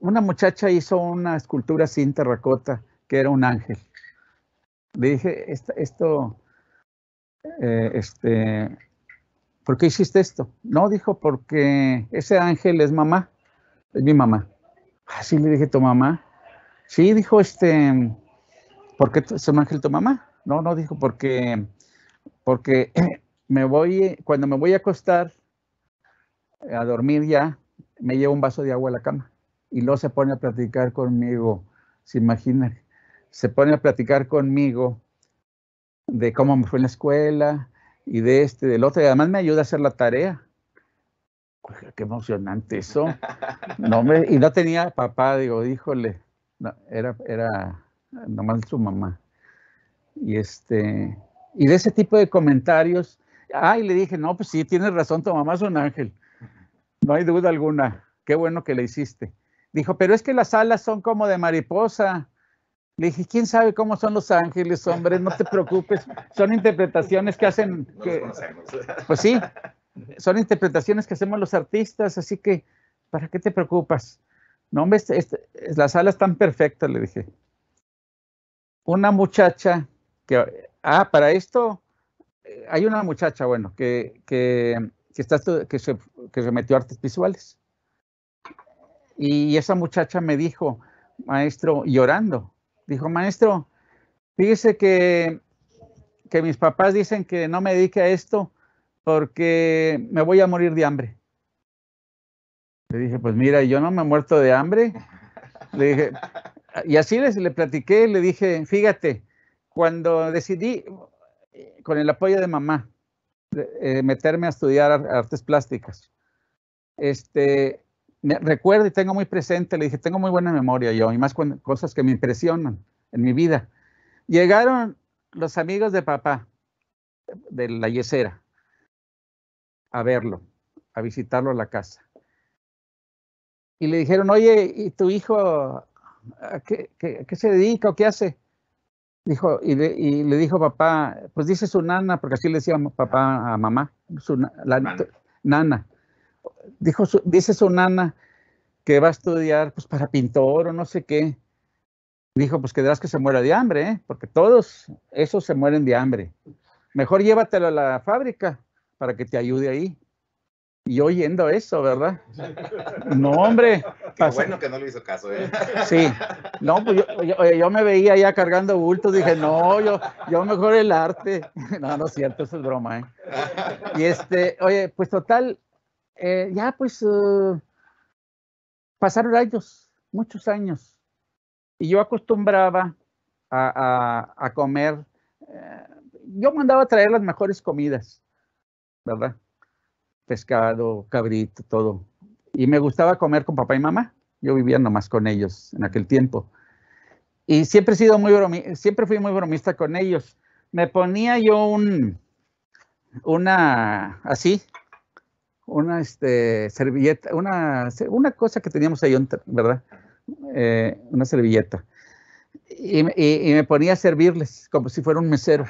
una muchacha hizo una escultura sin terracota que era un ángel. Le dije, esto, eh, este, ¿por qué hiciste esto? No, dijo, porque ese ángel es mamá, es mi mamá. Así ¿Ah, le dije, ¿tu mamá? Sí, dijo, este, ¿por qué es un ángel tu mamá? No, no, dijo, porque porque me voy, cuando me voy a acostar, a dormir ya, me llevo un vaso de agua a la cama y luego se pone a platicar conmigo, se imagina, se pone a platicar conmigo de cómo me fue en la escuela y de este, del otro, y además me ayuda a hacer la tarea. qué emocionante eso. No y no tenía papá, digo, híjole, no, era, era nomás su mamá. Y este, y de ese tipo de comentarios. Ay, le dije, no, pues sí, tienes razón, tu mamá es un ángel. No hay duda alguna. Qué bueno que le hiciste. Dijo, pero es que las alas son como de mariposa. Le dije, ¿quién sabe cómo son los ángeles, hombre? No te preocupes. Son interpretaciones que hacen... pues sí, son interpretaciones que hacemos los artistas, así que, ¿para qué te preocupas? No, hombre, este, este, las alas están perfectas, le dije. Una muchacha que Ah, para esto eh, hay una muchacha, bueno, que, está, que, se, metió a artes visuales. Y esa muchacha me dijo, maestro, llorando, dijo, maestro, fíjese que, mis papás dicen que no me dedique a esto porque me voy a morir de hambre. Le dije, pues mira, yo no me he muerto de hambre. Le dije, y así les, le platiqué, le dije, fíjate, cuando decidí, eh, con el apoyo de mamá, eh, meterme a estudiar artes plásticas, este, me, recuerdo y tengo muy presente, le dije, tengo muy buena memoria yo, y más cosas que me impresionan en mi vida. Llegaron los amigos de papá, de la yesera, a verlo, a visitarlo a la casa. Y le dijeron, oye, ¿y tu hijo qué se dedica o qué hace? dijo, y le, dijo papá, pues dice su nana, porque así le decía papá a mamá, su, nana. Dijo dice su nana que va a estudiar pues para pintor o no sé qué. Dijo, pues quedarás que se muera de hambre, ¿eh? porque todos esos se mueren de hambre. Mejor llévatelo a la fábrica para que te ayude ahí. Y oyendo eso, ¿verdad? No, hombre. Qué bueno que no le hizo caso. ¿eh? Sí. No, pues yo, me veía ya cargando bultos. Dije, no, yo, yo mejor el arte. No, no es cierto, eso es broma. ¿eh? Y este, oye, pues total, eh, ya pues eh, pasaron años, muchos años. Y yo acostumbraba a, comer. yo mandaba a traer las mejores comidas, ¿verdad? pescado, cabrito, todo. Y me gustaba comer con papá y mamá. Yo vivía nomás con ellos en aquel tiempo. Y siempre he sido muy siempre fui muy bromista con ellos. Me ponía yo un, una, así, una este, servilleta, una, una cosa que teníamos ahí, ¿verdad? Eh, una servilleta. Y, y, me ponía a servirles como si fuera un mesero,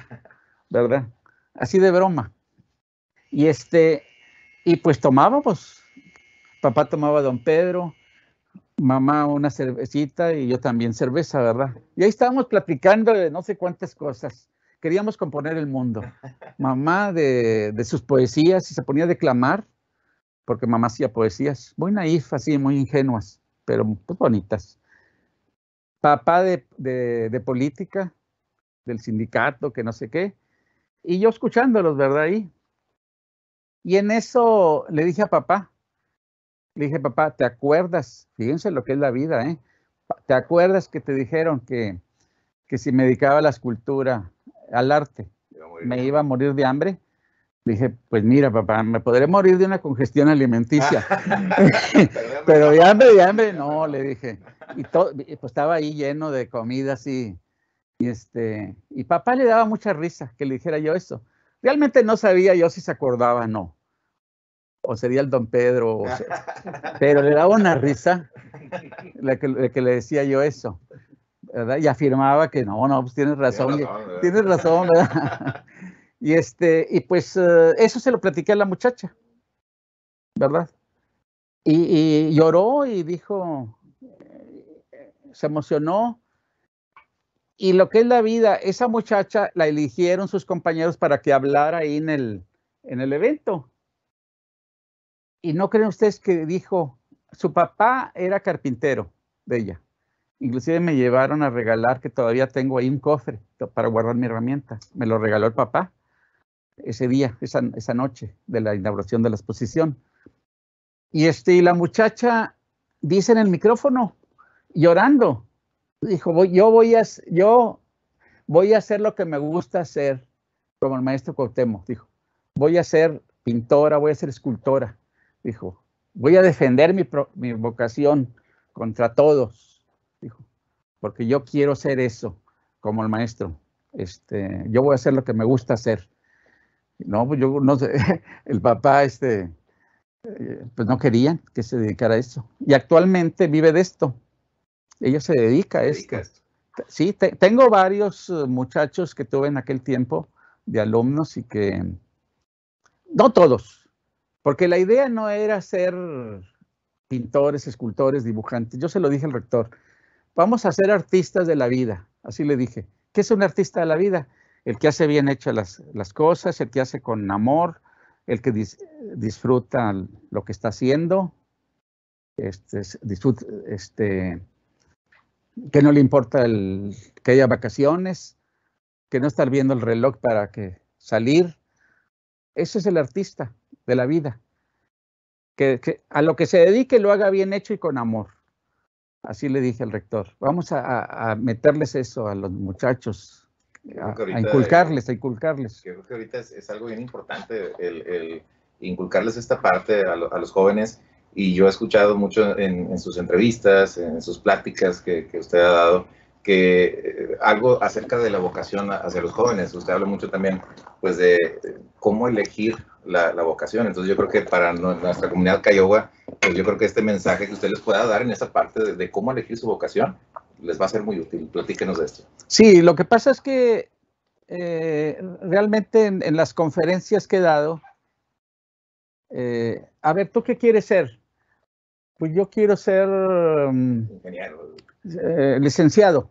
¿verdad? Así de broma. Y este, y pues tomábamos. Pues, papá tomaba Don Pedro, mamá una cervecita y yo también cerveza, ¿verdad? Y ahí estábamos platicando de no sé cuántas cosas. Queríamos componer el mundo. Mamá de, de sus poesías y se ponía a declamar, porque mamá hacía poesías muy naif, así, muy ingenuas, pero muy pues bonitas. Papá de, de, de política, del sindicato, que no sé qué. Y yo escuchándolos, ¿verdad? Ahí, y en eso le dije a papá, le dije, papá, ¿te acuerdas? Fíjense lo que es la vida, ¿eh? ¿Te acuerdas que te dijeron que, que si me dedicaba a la escultura, al arte, me iba a morir de hambre? Le dije, pues mira, papá, me podré morir de una congestión alimenticia. Pero de hambre, de hambre, no, le dije. Y todo, pues, estaba ahí lleno de comida Y, este, y papá le daba mucha risa que le dijera yo eso. Realmente no sabía yo si se acordaba o no. O sería el don Pedro. pero le daba una risa la que, le decía yo eso. ¿verdad? Y afirmaba que no, no, pues tienes razón. Tienes razón, ¿verdad? y, este, y pues eh, eso se lo platiqué a la muchacha. ¿Verdad? y lloró y dijo, eh, se emocionó y lo que es la vida, esa muchacha la eligieron sus compañeros para que hablara ahí en el, en el evento. Y no creen ustedes que dijo, su papá era carpintero de ella. Inclusive me llevaron a regalar, que todavía tengo ahí un cofre para guardar mi herramienta. Me lo regaló el papá ese día, esa, noche de la inauguración de la exposición. Y, este, y la muchacha dice en el micrófono, llorando, dijo, yo, voy a, yo voy a hacer lo que me gusta hacer, como el maestro Cuauhtémoc, dijo, voy a ser pintora, voy a ser escultora, dijo, voy a defender mi, vocación contra todos, dijo, porque yo quiero ser eso, como el maestro, este, yo voy a hacer lo que me gusta hacer. No, pues yo no sé, el papá, este, eh, pues no quería que se dedicara a eso. Y actualmente vive de esto. Ella se dedica a esto. Sí, tengo varios eh, muchachos que tuve en aquel tiempo de alumnos y que, no todos, porque la idea no era ser pintores, escultores, dibujantes. Yo se lo dije al rector, vamos a ser artistas de la vida, así le dije. ¿Qué es un artista de la vida? El que hace bien hechas las, cosas, el que hace con amor, el que disfruta lo que está haciendo, este, disfruta, este, que no le importa el, que haya vacaciones, que no estar viendo el reloj para que salir. Ese es el artista de la vida. Que, a lo que se dedique lo haga bien hecho y con amor. Así le dije al rector. Vamos a, meterles eso a los muchachos, a, inculcarles, a inculcarles. Creo que ahorita es, algo bien importante el, inculcarles esta parte a los jóvenes y yo he escuchado mucho en, sus entrevistas, en sus pláticas que, usted ha dado, que eh, algo acerca de la vocación hacia los jóvenes. Usted habla mucho también pues de cómo elegir la, vocación. Entonces yo creo que para nuestra comunidad Cayoga, pues yo creo que este mensaje que usted les pueda dar en esa parte de, cómo elegir su vocación les va a ser muy útil. Platíquenos de esto. Sí, lo que pasa es que eh, realmente en, las conferencias que he dado, eh, a ver, ¿tú qué quieres ser? pues yo quiero ser mm, eh, licenciado.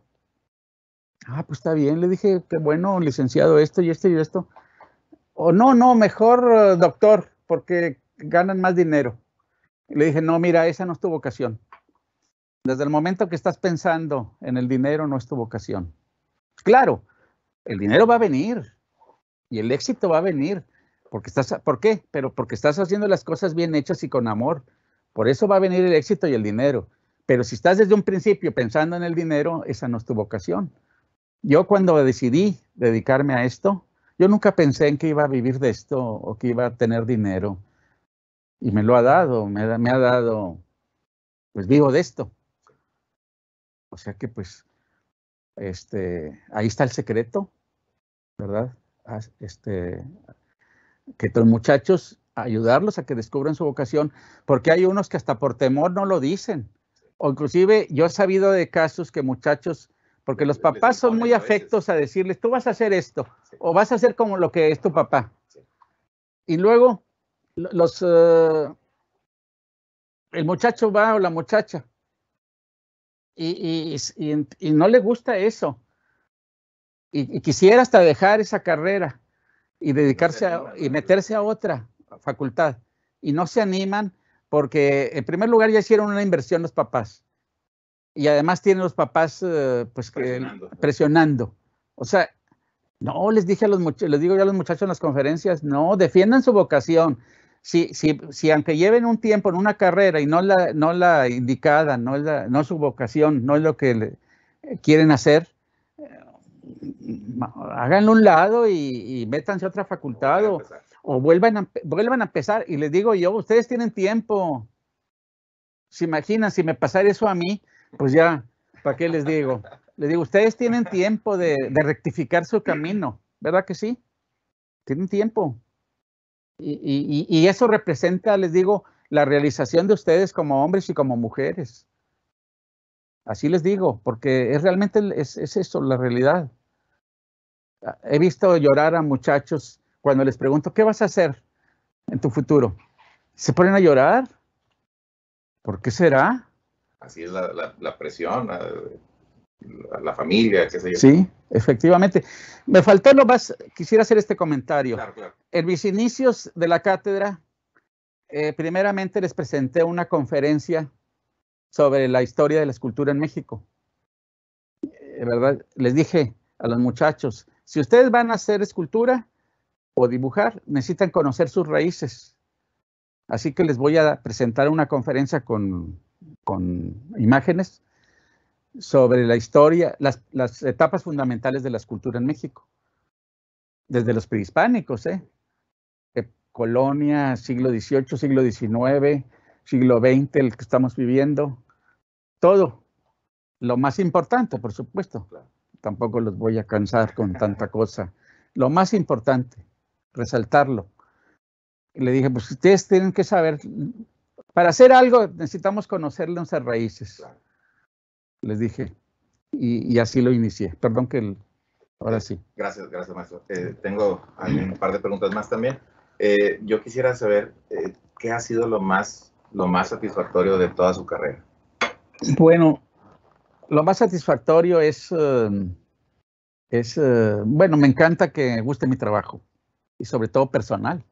Ah, pues está bien, le dije, qué bueno, licenciado, esto y esto y esto. O no, no, mejor eh, doctor, porque ganan más dinero. le dije, no, mira, esa no es tu vocación. Desde el momento que estás pensando en el dinero, no es tu vocación. Claro, el dinero va a venir y el éxito va a venir. Porque estás, ¿Por qué? Pero porque estás haciendo las cosas bien hechas y con amor. Por eso va a venir el éxito y el dinero. Pero si estás desde un principio pensando en el dinero, esa no es tu vocación. Yo cuando decidí dedicarme a esto, yo nunca pensé en que iba a vivir de esto o que iba a tener dinero. Y me lo ha dado, me, ha, dado, pues vivo de esto. O sea que pues, este, ahí está el secreto, ¿verdad? Ah, este, que los muchachos ayudarlos a que descubran su vocación, porque hay unos que hasta por temor no lo dicen. O inclusive yo he sabido de casos que muchachos, porque los papás son muy afectos a decirles, tú vas a hacer esto, o vas a hacer como lo que es tu papá. Y luego los, eh, el muchacho va o la muchacha y, y, no le gusta eso. Y, quisiera hasta dejar esa carrera y dedicarse y meterse a otra facultad y no se animan porque en primer lugar ya hicieron una inversión los papás y además tienen los papás eh, pues presionando. O sea, no, les dije a los muchachos, les digo ya a los muchachos en las conferencias, no, defiendan su vocación. Si, si, si aunque lleven un tiempo en una carrera y no la, no la indicada, no, es la, no su vocación, no es lo que eh, quieren hacer, eh, háganlo un lado y, métanse a otra facultad. o, o vuelvan a, vuelvan a empezar. Y les digo yo, ustedes tienen tiempo. Se imaginan, si me pasara eso a mí, pues ya, ¿para qué les digo? Les digo, ustedes tienen tiempo de, rectificar su camino, ¿verdad que sí? Tienen tiempo. Y, eso representa, les digo, la realización de ustedes como hombres y como mujeres. Así les digo, porque es realmente es eso, la realidad. He visto llorar a muchachos cuando les pregunto, ¿qué vas a hacer en tu futuro? ¿Se ponen a llorar? ¿Por qué será? Así es la, presión, la, la, familia, qué sé yo. Sí, efectivamente. Me faltó nomás, quisiera hacer este comentario. Claro, claro. En mis inicios de la cátedra, eh, primeramente les presenté una conferencia sobre la historia de la escultura en México. Eh, ¿verdad? Les dije a los muchachos, si ustedes van a hacer escultura, o dibujar, necesitan conocer sus raíces. Así que les voy a presentar una conferencia con, imágenes sobre la historia, las, etapas fundamentales de la escultura en México. Desde los prehispánicos, ¿eh? Colonia, siglo XVIII, siglo XIX, siglo XX, el que estamos viviendo, todo. Lo más importante, por supuesto. Tampoco los voy a cansar con tanta cosa. Lo más importante resaltarlo. Le dije, pues ustedes tienen que saber, para hacer algo necesitamos conocer nuestras raíces. Les dije, y, así lo inicié. Perdón que ahora sí. Gracias, gracias, maestro. Eh, tengo un par de preguntas más también. Eh, yo quisiera saber eh, qué ha sido lo más, lo más satisfactorio de toda su carrera. Bueno, lo más satisfactorio es, es bueno, me encanta que guste mi trabajo y sobre todo personal,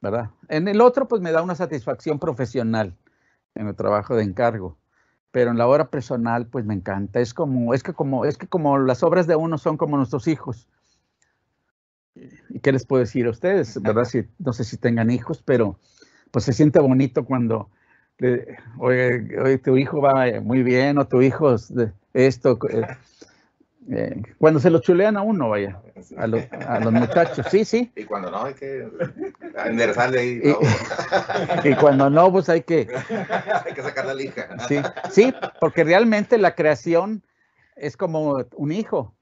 ¿verdad? En el otro, pues me da una satisfacción profesional en el trabajo de encargo, pero en la obra personal, pues me encanta. Es como, es que como, es que como las obras de uno son como nuestros hijos. ¿Y qué les puedo decir a ustedes, verdad? Si, no sé si tengan hijos, pero pues se siente bonito cuando le, oye, tu hijo va muy bien o tu hijo esto eh, cuando se lo chulean a uno, vaya, ah, a, los muchachos, sí, sí. Y cuando no, hay que enderezarle ahí. Y, cuando no, pues hay que... hay que sacar la lija. Sí, sí, porque realmente la creación es como un hijo,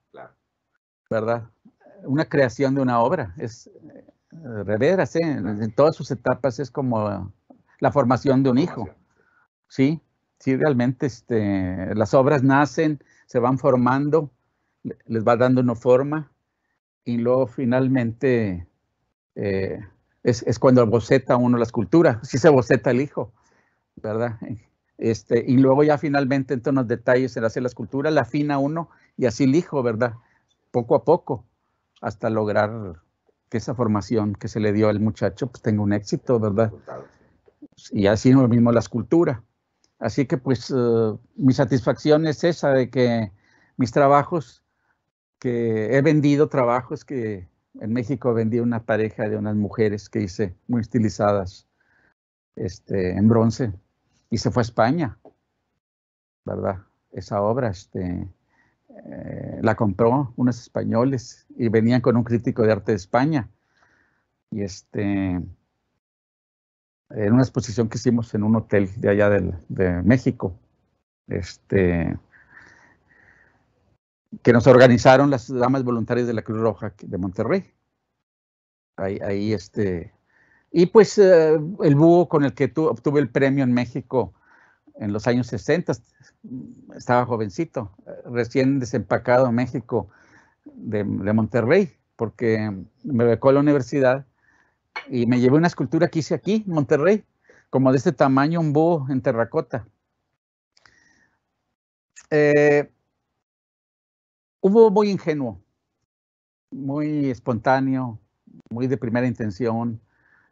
¿verdad? Una creación de una obra, es reveras, eh, ¿eh? en todas sus etapas es como la formación de un hijo, ¿sí? Sí, realmente este, las obras nacen, se van formando, les va dando una forma y luego finalmente eh, es, es, cuando boceta uno la escultura, si se boceta el hijo, ¿verdad? Este, y luego ya finalmente en todos los detalles le hacer la escultura, la afina uno y así el hijo, ¿verdad? Poco a poco, hasta lograr que esa formación que se le dio al muchacho pues tenga un éxito, ¿verdad? Y así lo mismo la escultura. Así que pues eh, mi satisfacción es esa de que mis trabajos he vendido trabajos que en México vendí una pareja de unas mujeres que hice muy estilizadas este, en bronce y se fue a España, ¿verdad? Esa obra este, eh, la compró unos españoles y venían con un crítico de arte de España. Y este, en una exposición que hicimos en un hotel de allá de México, este, que nos organizaron las damas voluntarias de la Cruz Roja de Monterrey. Ahí, ahí este. Y pues eh, el búho con el que tu, obtuve el premio en México en los años 60, estaba jovencito, recién desempacado en México de, Monterrey, porque me becó a la universidad y me llevé una escultura que hice aquí, en Monterrey, como de este tamaño, un búho en terracota. Eh, hubo muy ingenuo, muy espontáneo, muy de primera intención,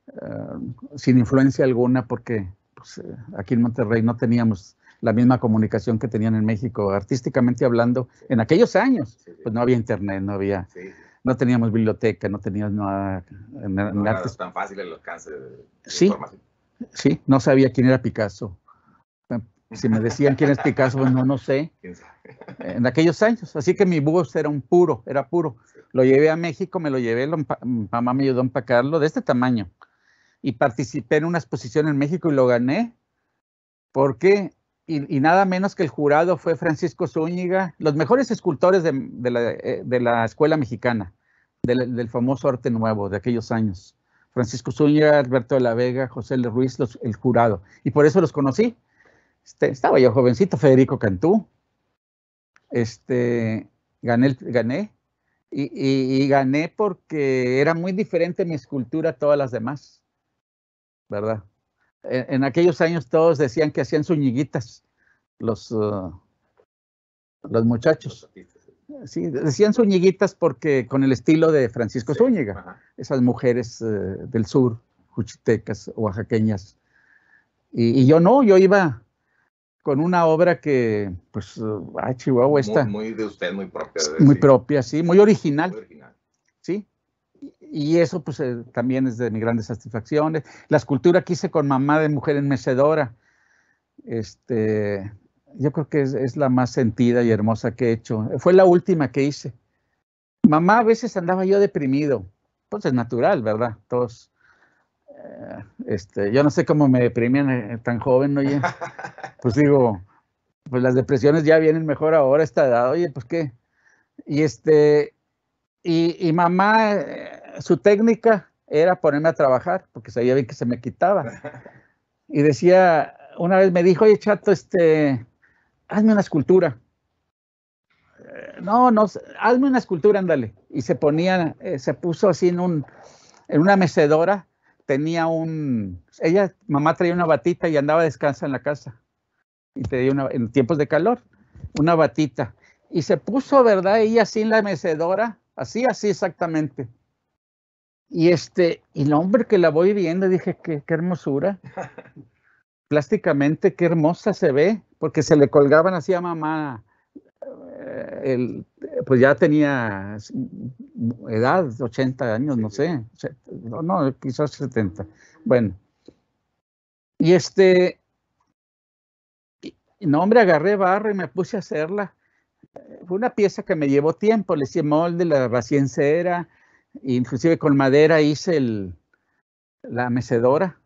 eh, sin influencia alguna, porque pues, eh, aquí en Monterrey no teníamos la misma comunicación que tenían en México, artísticamente hablando, en aquellos años, pues no había internet, no había, no teníamos biblioteca, no teníamos nada. tan fácil el alcance de, información. Sí, no sabía quién era Picasso, si me decían quién es este Picasso, no, no sé. En aquellos años. Así que mi bus era un puro, era puro. Lo llevé a México, me lo llevé, mi mamá me ayudó a empacarlo de este tamaño. Y participé en una exposición en México y lo gané. ¿Por qué? Y, nada menos que el jurado fue Francisco Zúñiga, los mejores escultores de, eh, la, escuela mexicana, del famoso arte nuevo de aquellos años. Francisco Zúñiga, Alberto de la Vega, José Luis, Ruiz, los, el jurado. Y por eso los conocí. Este, estaba yo jovencito, Federico Cantú, este, gané, gané y, gané porque era muy diferente mi escultura a todas las demás, ¿verdad? En, aquellos años todos decían que hacían suñiguitas los, uh, los muchachos. Sí, decían suñiguitas porque con el estilo de Francisco Zúñiga, esas mujeres eh, del sur, juchitecas, oaxaqueñas. y, yo no, yo iba con una obra que, pues, ay, ah, Chihuahua está. Muy, de usted, muy propia. muy propia, sí, muy original. original. Sí. Y eso, pues, eh, también es de mis grandes satisfacciones. La escultura que hice con mamá de mujer enmecedora, este, yo creo que es, es, la más sentida y hermosa que he hecho. Fue la última que hice. Mamá, a veces andaba yo deprimido. Pues es natural, ¿verdad? Todos este, yo no sé cómo me deprimían eh, tan joven, oye. Pues digo, pues las depresiones ya vienen mejor ahora a esta edad, oye, pues qué. Y este, y, y mamá, eh, su técnica era ponerme a trabajar, porque sabía bien que se me quitaba. Y decía, una vez me dijo, oye, chato, este, hazme una escultura. Eh, no, no, hazme una escultura, ándale. Y se ponía, se puso así en, un, en una mecedora tenía un, ella, mamá traía una batita y andaba descansa en la casa. Y te una, en tiempos de calor, una batita. Y se puso, ¿verdad? Ella así en la mecedora, así, así exactamente. Y este, y el hombre que la voy viendo, dije, qué, qué hermosura. Plásticamente, qué hermosa se ve, porque se le colgaban así a mamá eh, el, pues ya tenía edad, 80 años, no sé, no, quizás 70. Bueno, y este, no hombre, agarré barro y me puse a hacerla. Fue una pieza que me llevó tiempo, le hice molde, la en cera, inclusive con madera hice la mecedora.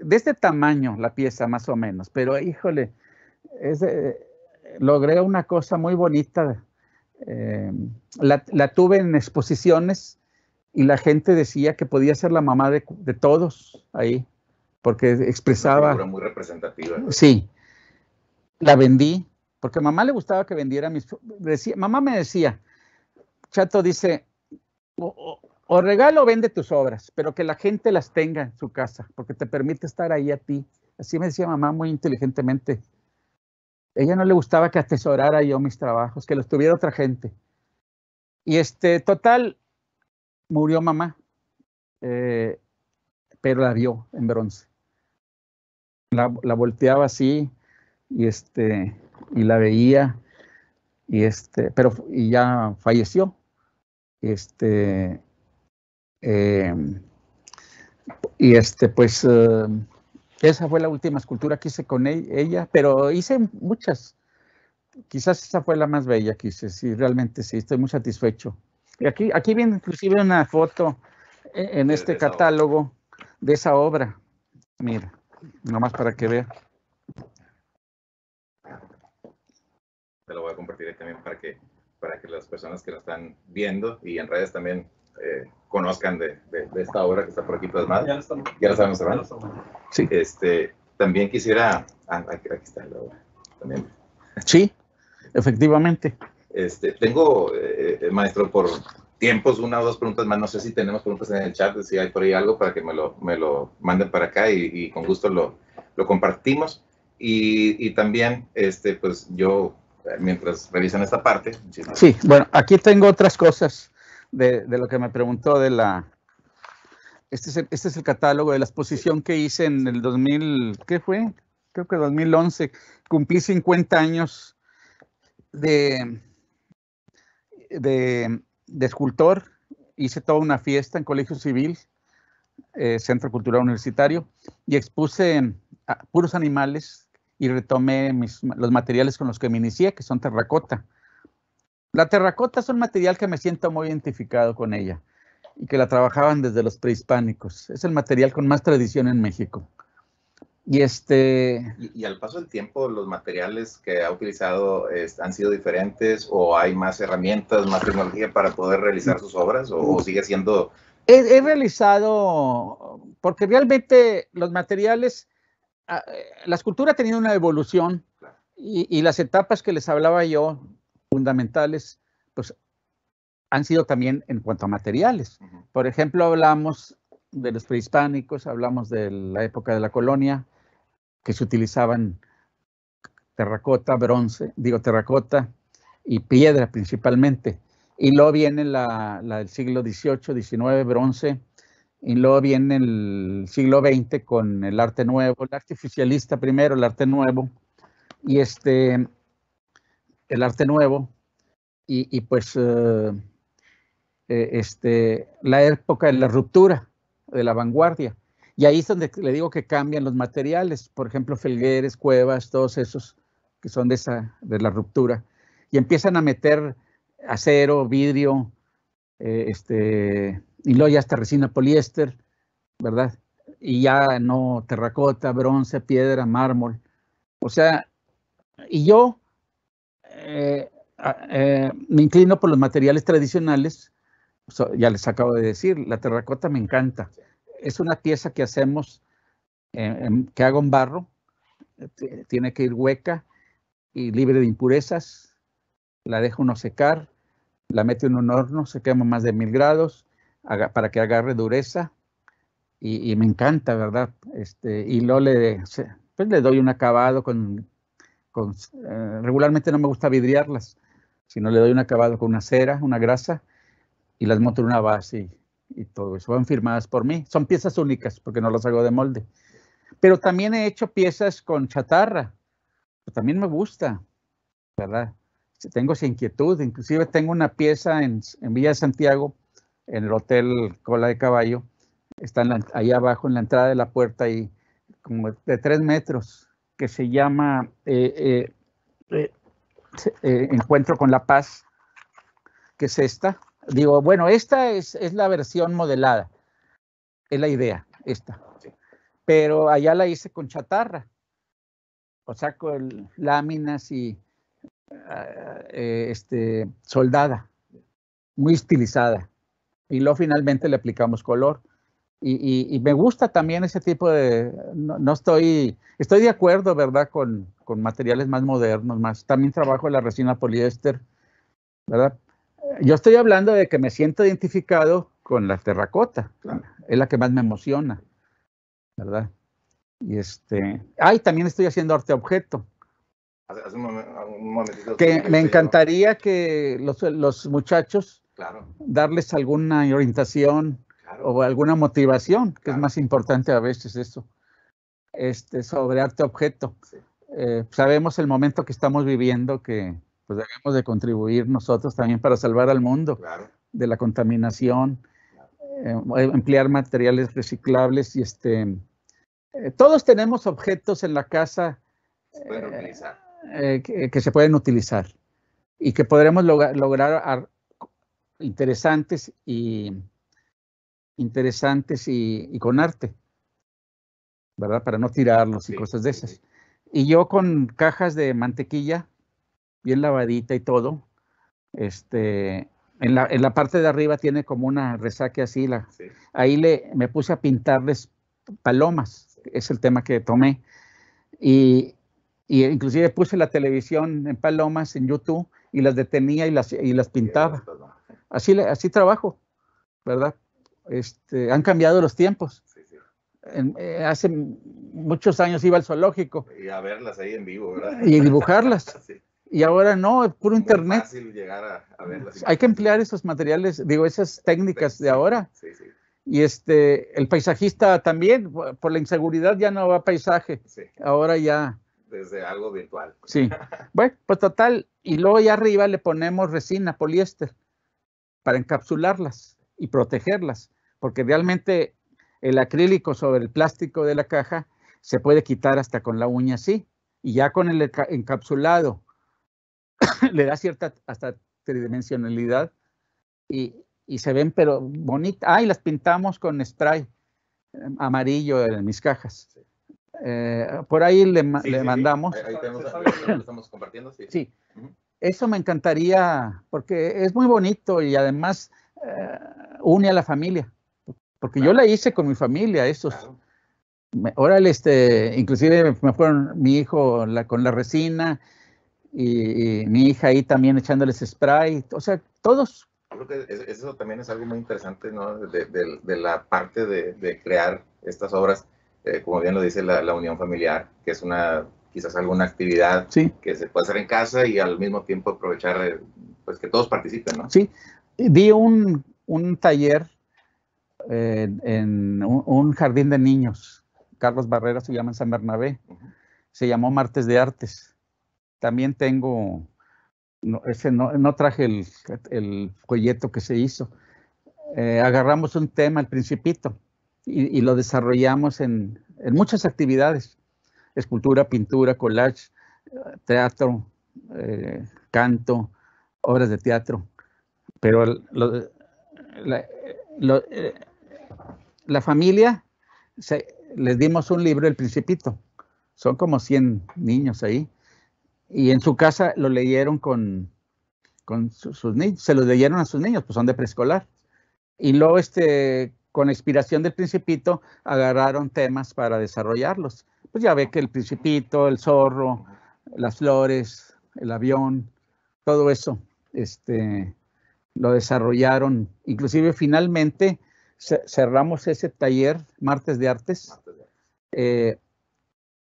De este tamaño la pieza más o menos, pero híjole, logré una cosa muy bonita eh, la, tuve en exposiciones y la gente decía que podía ser la mamá de, todos ahí, porque expresaba... Una muy representativa. ¿no? Sí, la vendí, porque a mamá le gustaba que vendiera mis... mamá me decía, Chato dice, o, o regalo o vende tus obras, pero que la gente las tenga en su casa, porque te permite estar ahí a ti. Así me decía mamá muy inteligentemente ella no le gustaba que atesorara yo mis trabajos, que los tuviera otra gente. Y este, total, murió mamá, eh, pero la vio en bronce. La, volteaba así y, este, y la veía, y, este, pero y ya falleció. Este, em, y este, pues... Em, esa fue la última escultura que hice con e-, ella, pero hice muchas. Quizás esa fue la más bella que hice, sí, realmente sí, estoy muy satisfecho. Y aquí, aquí viene inclusive una foto e-, en este catálogo de esa obra. Mira, nomás para que vea. Te lo voy a compartir también para que, para que las personas que lo están viendo y en redes también eh, conozcan de, esta obra que está por aquí Ya, ya la sabemos, hermano. Sí. Este, también quisiera. Ah, aquí, está la obra. Sí, efectivamente. Este, tengo, eh, eh, maestro, por tiempos, una o dos preguntas más. No sé si tenemos preguntas en el chat, si hay por ahí algo para que me lo, me lo manden para acá y, con gusto lo, compartimos. Y, también, este, pues yo, mientras revisan esta parte. Sí, bueno, aquí tengo otras cosas de, lo que me preguntó de la... Este, este es, el, catálogo de la exposición que hice en el 2000, ¿qué fue? Creo que 2011. Cumplí 50 años de, de, escultor. Hice toda una fiesta en Colegio Civil, eh, Centro Cultural Universitario, y expuse puros animales y retomé mis, los materiales con los que me inicié, que son terracota. La terracota es un material que me siento muy identificado con ella y que la trabajaban desde los prehispánicos. Es el material con más tradición en México. Y este. Y, al paso del tiempo, los materiales que ha utilizado han sido diferentes o hay más herramientas, más tecnología para poder realizar sus obras o, sigue siendo. He, realizado, porque realmente los materiales, ah, eh, la escultura ha tenido una evolución y las etapas que les hablaba yo, fundamentales, pues han sido también en cuanto a materiales. Por ejemplo, hablamos de los prehispánicos, hablamos de la época de la colonia, que se utilizaban terracota, bronce, digo terracota y piedra principalmente. Y luego viene la, del siglo XVIII, XIX, bronce, y luego viene el siglo XX con el arte nuevo, el artificialista primero, el arte nuevo, y este, el arte nuevo y, pues eh, eh, este, la época de la ruptura, de la vanguardia. Y ahí es donde le digo que cambian los materiales, por ejemplo, Felgueres, Cuevas, todos esos que son de, esa, de la ruptura. Y empiezan a meter acero, vidrio, eh, este, y luego ya hasta resina poliéster, ¿verdad? Y ya no terracota, bronce, piedra, mármol. O sea, y yo eh, eh, me inclino por los materiales tradicionales, ya les acabo de decir, la terracota me encanta. Es una pieza que hacemos, eh, em, que hago en barro, tiene que ir hueca y libre de impurezas, la dejo uno secar, la meto en un horno, se quema más de mil grados para que agarre dureza y, me encanta, ¿verdad? Este, y luego le pues doy un acabado con eh, regularmente no me gusta vidriarlas, sino le doy un acabado con una cera, una grasa y las monto en una base y, todo eso. Van firmadas por mí. Son piezas únicas porque no las hago de molde. Pero también he hecho piezas con chatarra. Pero también me gusta, ¿verdad? Tengo esa inquietud. Inclusive tengo una pieza en, Villa de Santiago, en el Hotel Cola de Caballo. Está ahí abajo en la entrada de la puerta y como de tres metros que se llama eh, eh, eh, Encuentro con la Paz, que es esta. Digo, bueno, esta es, la versión modelada, es la idea, esta. Pero allá la hice con chatarra, o sea, con láminas y ah, este, soldada, muy estilizada. Y luego finalmente le aplicamos color. Y, me gusta también ese tipo de, no, estoy, estoy de acuerdo, ¿verdad? Con, con, materiales más modernos, más, también trabajo en la resina poliéster, ¿verdad? Yo estoy hablando de que me siento identificado con la terracota, es la que más me emociona, ¿verdad? Y este, ay, también estoy haciendo arte objeto. Hace un momentito, que me encantaría que los, los muchachos, claro. darles alguna orientación, o alguna motivación, que es más importante a veces eso, este, sobre arte-objeto. Eh, sabemos el momento que estamos viviendo que pues, debemos de contribuir nosotros también para salvar al mundo de la contaminación, eh, emplear materiales reciclables y este... Eh, todos tenemos objetos en la casa que, se pueden utilizar y que podremos lograr interesantes y interesantes y, con arte, ¿verdad? Para no tirarlos y cosas de esas. Y yo con cajas de mantequilla, bien lavadita y todo, este, en la, en la parte de arriba tiene como una resaque así, la, ahí le, me puse a pintarles palomas, es el tema que tomé, y, inclusive puse la televisión en palomas en YouTube y las detenía y las, las pintaba. Así, así trabajo, ¿verdad? Este, han cambiado los tiempos. Eh, hace muchos años iba al zoológico. Y a verlas ahí en vivo, ¿verdad? Y dibujarlas. Y ahora no, es puro internet. Hay que emplear esos materiales, digo, esas técnicas de ahora. Y este, el paisajista también, por la inseguridad ya no va a paisaje. Sí. Ahora ya. Desde algo virtual. Sí. Bueno, pues total. Y luego ya arriba le ponemos resina, poliéster, para encapsularlas y protegerlas porque realmente el acrílico sobre el plástico de la caja se puede quitar hasta con la uña así, y ya con el encapsulado le da cierta hasta tridimensionalidad y, se ven pero bonitas. Ah, y las pintamos con spray em, amarillo en mis cajas. Eh, por ahí le, mandamos. Ahí, tenemos, lo estamos compartiendo, sí. Eso me encantaría porque es muy bonito y además eh, une a la familia porque yo la hice con mi familia, estos. este, inclusive me fueron mi hijo la, con la resina y, mi hija ahí también echándoles spray, o sea, todos. Creo que eso también es algo muy interesante, ¿no? De, de, la parte de, crear estas obras, eh, como bien lo dice la, la, unión familiar, que es una quizás alguna actividad que se puede hacer en casa y al mismo tiempo aprovechar, eh, pues que todos participen, ¿no? Sí, di un, un taller eh, en un, jardín de niños. Carlos Barrera se llama San Bernabé. Se llamó Martes de Artes. También tengo, no, ese no, traje el, el, folleto que se hizo. Eh, agarramos un tema, al principito, y, lo desarrollamos en, muchas actividades. Escultura, pintura, collage, teatro, eh, canto, obras de teatro. Pero lo, la familia, se, les dimos un libro, El Principito. Son como 100 niños ahí. Y en su casa lo leyeron con, con sus niños. Se los leyeron a sus niños, pues son de preescolar. Y luego, este, con inspiración del Principito, agarraron temas para desarrollarlos. Pues ya ve que el Principito, el zorro, las flores, el avión, todo eso, este, lo desarrollaron. Inclusive finalmente cerramos ese taller, Martes de Artes, eh,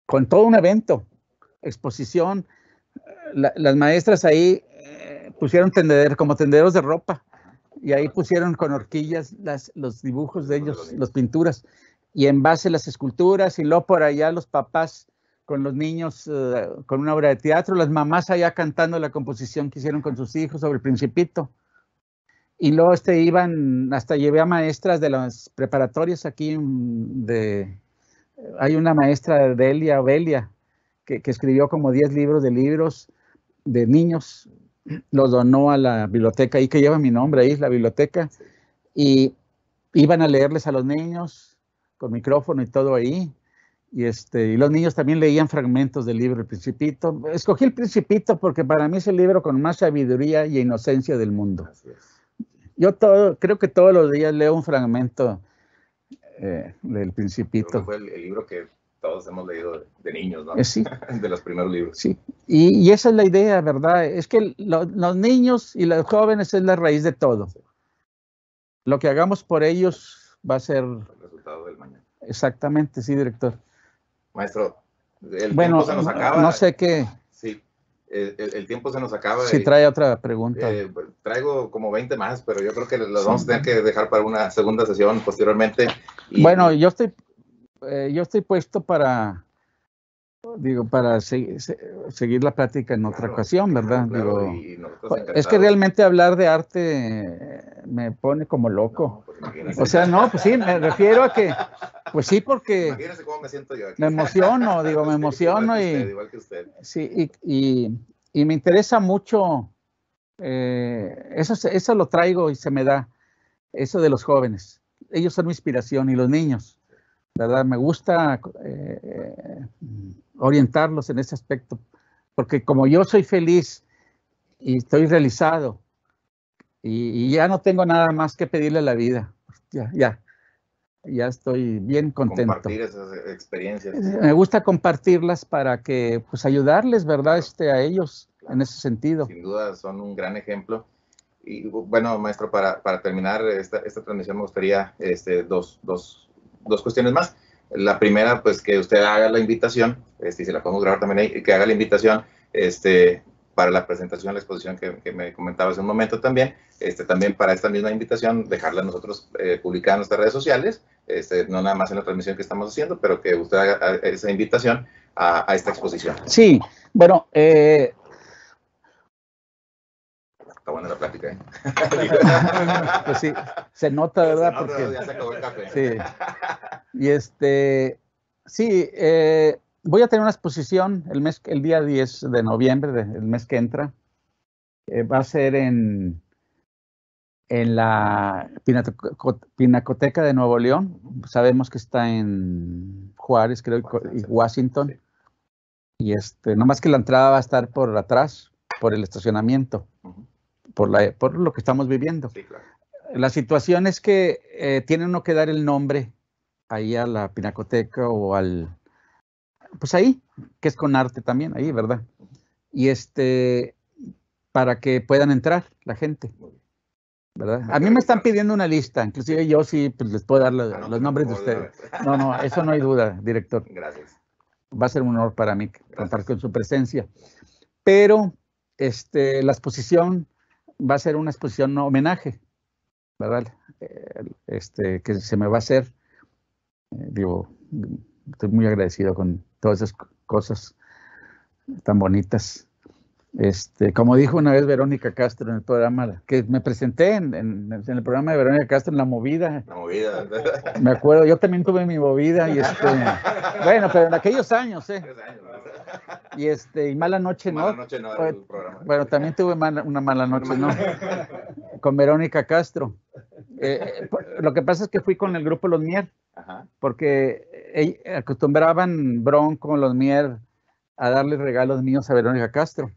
con todo un evento, exposición. las maestras ahí eh, pusieron tender, como tenderos de ropa y ahí pusieron con horquillas los dibujos de ellos, las pinturas, y en base las esculturas, y luego por allá los papás con los niños eh, con una obra de teatro, las mamás allá cantando la composición que hicieron con sus hijos sobre el principito. Y luego este, iban, hasta llevé a maestras de los preparatorios aquí de... Hay una maestra, Delia Ovelia, que, escribió como 10 libros de libros de niños, los donó a la biblioteca, ahí que lleva mi nombre, ahí la biblioteca, y iban a leerles a los niños con micrófono y todo ahí. Y, este, y los niños también leían fragmentos del libro El Principito. Escogí El Principito porque para mí es el libro con más sabiduría y inocencia del mundo yo todo, creo que todos los días leo un fragmento eh, del Principito. Fue el, libro que todos hemos leído de, niños, ¿no? Eh, sí. de los primeros libros. Sí, y, esa es la idea, ¿verdad? Es que los niños y los jóvenes es la raíz de todo. Lo que hagamos por ellos va a ser... El resultado del mañana. Exactamente, sí, director. Maestro, el bueno, tiempo se nos acaba. No sé qué el, tiempo se nos acaba. Sí, trae otra pregunta. Eh, traigo como 20 más, pero yo creo que los vamos a tener que dejar para una segunda sesión posteriormente. bueno, yo estoy, eh, yo estoy puesto para, digo, para seguir la plática en otra ocasión, ¿verdad? Pues, es que realmente hablar de arte eh, me pone como loco. Pues, o sea, no, pues sí, me refiero a que pues sí, porque. me emociono, digo, me emociono y. Sí, y, me interesa mucho. Eh, eso, eso lo traigo y se me da. Eso de los jóvenes. Ellos son mi inspiración y los niños. ¿Verdad? Me gusta eh, orientarlos en ese aspecto. Porque como yo soy feliz y estoy realizado y, y ya no tengo nada más que pedirle a la vida. Ya, ya ya estoy bien contento. Compartir esas experiencias. Eh, me gusta compartirlas para que, pues, ayudarles, ¿verdad? Este, a ellos en ese sentido. Sin duda, son un gran ejemplo. Y bueno, maestro, para, para terminar esta, esta, transmisión me gustaría este, dos, dos, dos cuestiones más. La primera, pues que usted haga la invitación, este, y se la podemos grabar también ahí, que haga la invitación este, para la presentación, la exposición que, me comentaba hace un momento también, este, también para esta misma invitación, dejarla nosotros eh, publicada en nuestras redes sociales, este, no nada más en la transmisión que estamos haciendo, pero que usted haga esa invitación a, esta exposición. Sí, bueno, eh, está buena la plática. ¿eh? pues sí, se nota, ¿verdad? ya se acabó el café. Sí. Y este, sí, eh, voy a tener una exposición el, mes, el día 10 de noviembre, del mes que entra. Eh, va a ser en en la Pinacoteca de Nuevo León. Sabemos que está en Juárez, creo, y Washington. Y este, más que la entrada va a estar por atrás, por el estacionamiento, por, la, por lo que estamos viviendo. La situación es que eh, tiene uno que dar el nombre ahí a la Pinacoteca o al... Pues ahí, que es con arte también, ahí, ¿verdad? Y este, para que puedan entrar la gente. Ah, a mí me están pidiendo una lista, inclusive yo sí pues, les puedo dar ah, los pues, nombres de ustedes. No, no, eso no hay duda, director. Gracias. Va a ser un honor para mí contar con su presencia. Pero este, la exposición va a ser una exposición homenaje, ¿verdad? Eh, este, que se me va a hacer. Eh, digo, estoy muy agradecido con todas esas cosas tan bonitas este, como dijo una vez Verónica Castro en el programa, que me presenté en, el programa de Verónica Castro en La Movida. La Movida. Me acuerdo, yo también tuve mi movida y este, bueno, pero en aquellos años, ¿eh? Y este, y Mala Noche no. mala No. Noche no bueno, también tuve una Mala Noche No, con Verónica Castro. Eh, eh, lo que pasa es que fui con el grupo Los Mier, porque acostumbraban con Los Mier, a darle regalos míos a Verónica Castro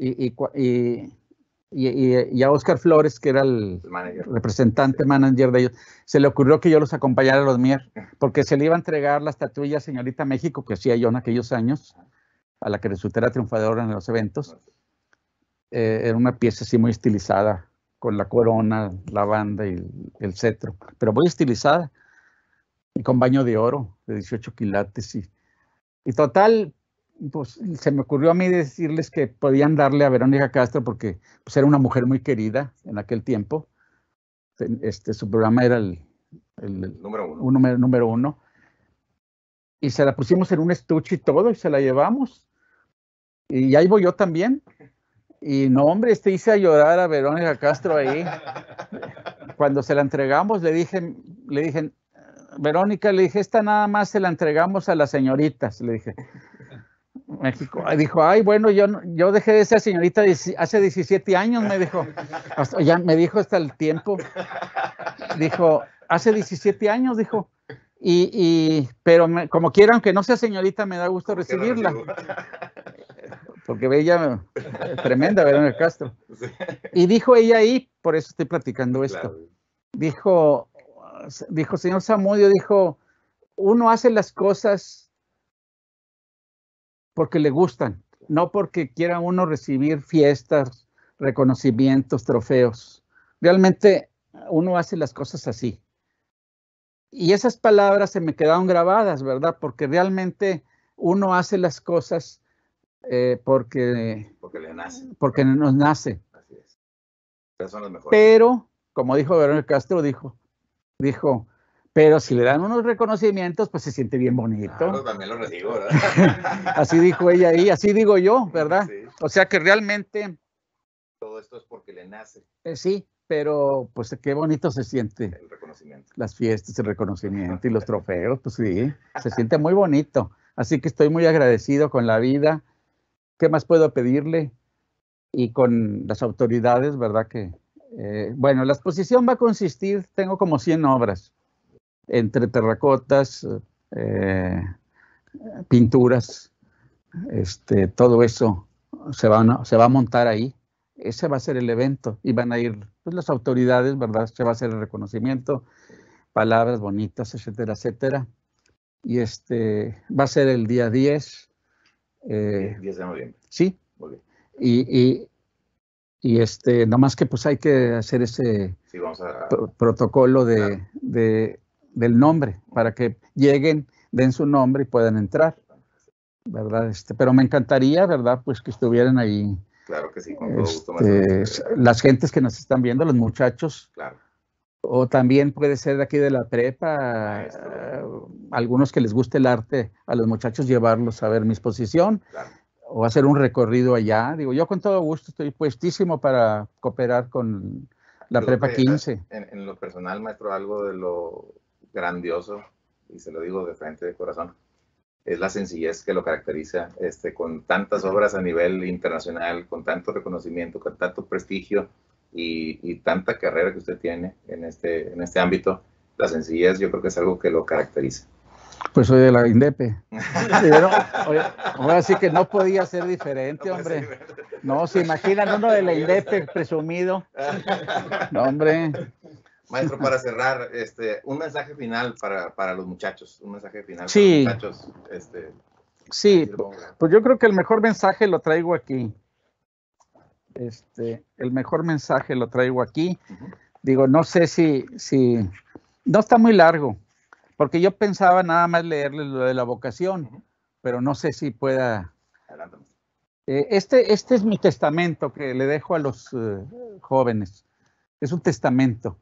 y, y, y, a Oscar Flores, que era el, representante manager de ellos, se le ocurrió que yo los acompañara a los Mier, porque se le iba a entregar la estatuilla Señorita México, que hacía yo en aquellos años, a la que resultara triunfadora en los eventos. Eh, era una pieza así muy estilizada, con la corona, la banda y el, el cetro, pero muy estilizada, y con baño de oro de 18 quilates. Y, y total, pues se me ocurrió a mí decirles que podían darle a Verónica Castro porque pues, era una mujer muy querida en aquel tiempo. Este, su programa era el, número uno. Y se la pusimos en un estuche y todo y se la llevamos. Y ahí voy yo también. Y no, hombre, este hice a llorar a Verónica Castro ahí. Cuando se la entregamos, le dije, le dije, Verónica, le dije, esta nada más se la entregamos a las señoritas, le dije. México. Dijo, ay, bueno, yo, yo dejé de ser señorita hace 17 años, me dijo. ya me dijo hasta el tiempo. Dijo, hace 17 años, dijo. Y, y pero como quiera, aunque no sea señorita, me da gusto recibirla. Porque ella, tremenda, Verónica Castro. Y dijo ella ahí, por eso estoy platicando esto. Dijo, dijo, señor Samudio, dijo, uno hace las cosas porque le gustan, no porque quiera uno recibir fiestas, reconocimientos, trofeos. Realmente uno hace las cosas así. Y esas palabras se me quedaron grabadas, ¿verdad? Porque realmente uno hace las cosas eh, porque, porque, le nace. porque nos nace. Así es. Pero, como dijo Verónica Castro, dijo, dijo, pero si le dan unos reconocimientos, pues se siente bien bonito. Claro, también lo recibo, ¿verdad? así dijo ella y así digo yo, ¿verdad? O sea que realmente... Todo esto es porque le nace. Eh, sí, pero pues qué bonito se siente. El reconocimiento. Las fiestas, el reconocimiento y los trofeos, pues sí, se siente muy bonito. Así que estoy muy agradecido con la vida. ¿Qué más puedo pedirle? Y con las autoridades, ¿verdad? Que, eh, bueno, la exposición va a consistir, tengo como 100 obras entre terracotas, eh, pinturas, este, todo eso se va, a montar ahí. Ese va a ser el evento y van a ir pues, las autoridades, ¿verdad? Se va a hacer el reconocimiento, palabras bonitas, etcétera, etcétera. Y este va a ser el día 10. 10 eh, de noviembre. Sí. Y, y, y, este, que pues hay que hacer ese protocolo de del nombre, para que lleguen, den su nombre y puedan entrar, ¿verdad? Este, pero me encantaría, ¿verdad? Pues que estuvieran ahí. Claro que sí, con todo gusto. Este, las gentes que nos están viendo, los muchachos. Claro. O también puede ser de aquí de la prepa, ah, algunos que les guste el arte, a los muchachos llevarlos a ver mi exposición o hacer un recorrido allá. Digo, yo con todo gusto estoy puestísimo para cooperar con la prepa 15. en, lo personal, maestro, algo de lo grandioso, y se lo digo de frente de corazón, es la sencillez que lo caracteriza, este, con tantas obras a nivel internacional, con tanto reconocimiento, con tanto prestigio y, y tanta carrera que usted tiene en este, en este ámbito, la sencillez yo creo que es algo que lo caracteriza. Pues soy de la INDEPE. ahora sí que no podía ser diferente, hombre. No, se imaginan uno de la INDEPE presumido. No, hombre. Maestro, para cerrar, este, un mensaje final para, los muchachos, un mensaje final sí. para los muchachos. Este, sí, pues yo creo que el mejor mensaje lo traigo aquí. Este, el mejor mensaje lo traigo aquí. Digo, no sé si, si, no está muy largo, porque yo pensaba nada más leerles lo de la vocación, pero no sé si pueda. Eh, este, este es mi testamento que le dejo a los eh, jóvenes. Es un testamento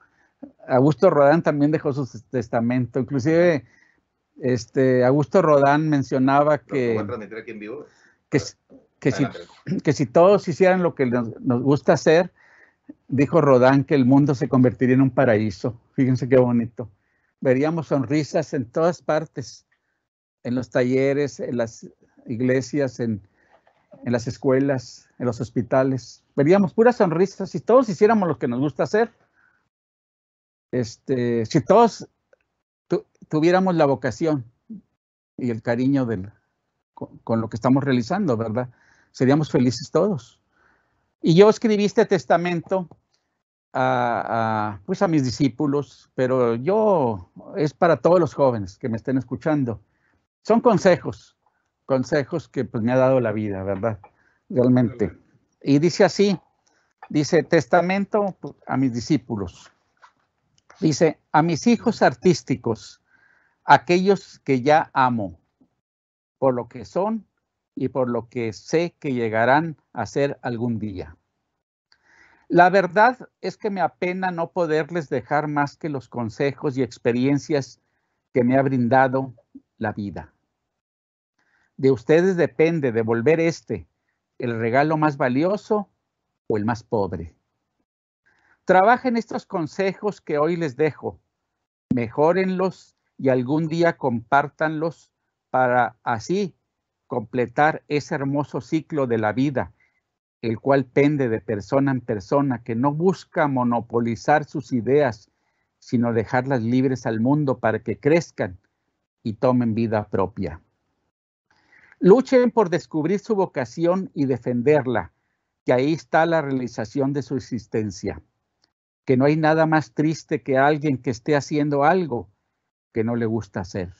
Augusto Rodán también dejó su testamento. Inclusive, este, Augusto Rodán mencionaba que... Que, si, que, si, todos hicieran lo que nos, gusta hacer, dijo Rodán que el mundo se convertiría en un paraíso. Fíjense qué bonito. Veríamos sonrisas en todas partes, en los talleres, en las iglesias, en, en las escuelas, en los hospitales. Veríamos puras sonrisas si todos hiciéramos lo que nos gusta hacer este, si todos tuviéramos la vocación y el cariño del, con, lo que estamos realizando, ¿verdad? Seríamos felices todos. Y yo escribí este testamento a, pues a mis discípulos, pero yo es para todos los jóvenes que me estén escuchando. Son consejos, consejos que pues, me ha dado la vida, ¿verdad? Realmente. Y dice así, dice testamento a mis discípulos. Dice, a mis hijos artísticos, aquellos que ya amo, por lo que son y por lo que sé que llegarán a ser algún día. La verdad es que me apena no poderles dejar más que los consejos y experiencias que me ha brindado la vida. De ustedes depende devolver este, el regalo más valioso o el más pobre. Trabajen estos consejos que hoy les dejo, mejórenlos y algún día compártanlos para así completar ese hermoso ciclo de la vida, el cual pende de persona en persona, que no busca monopolizar sus ideas, sino dejarlas libres al mundo para que crezcan y tomen vida propia. Luchen por descubrir su vocación y defenderla, que ahí está la realización de su existencia que no hay nada más triste que alguien que esté haciendo algo que no le gusta hacer.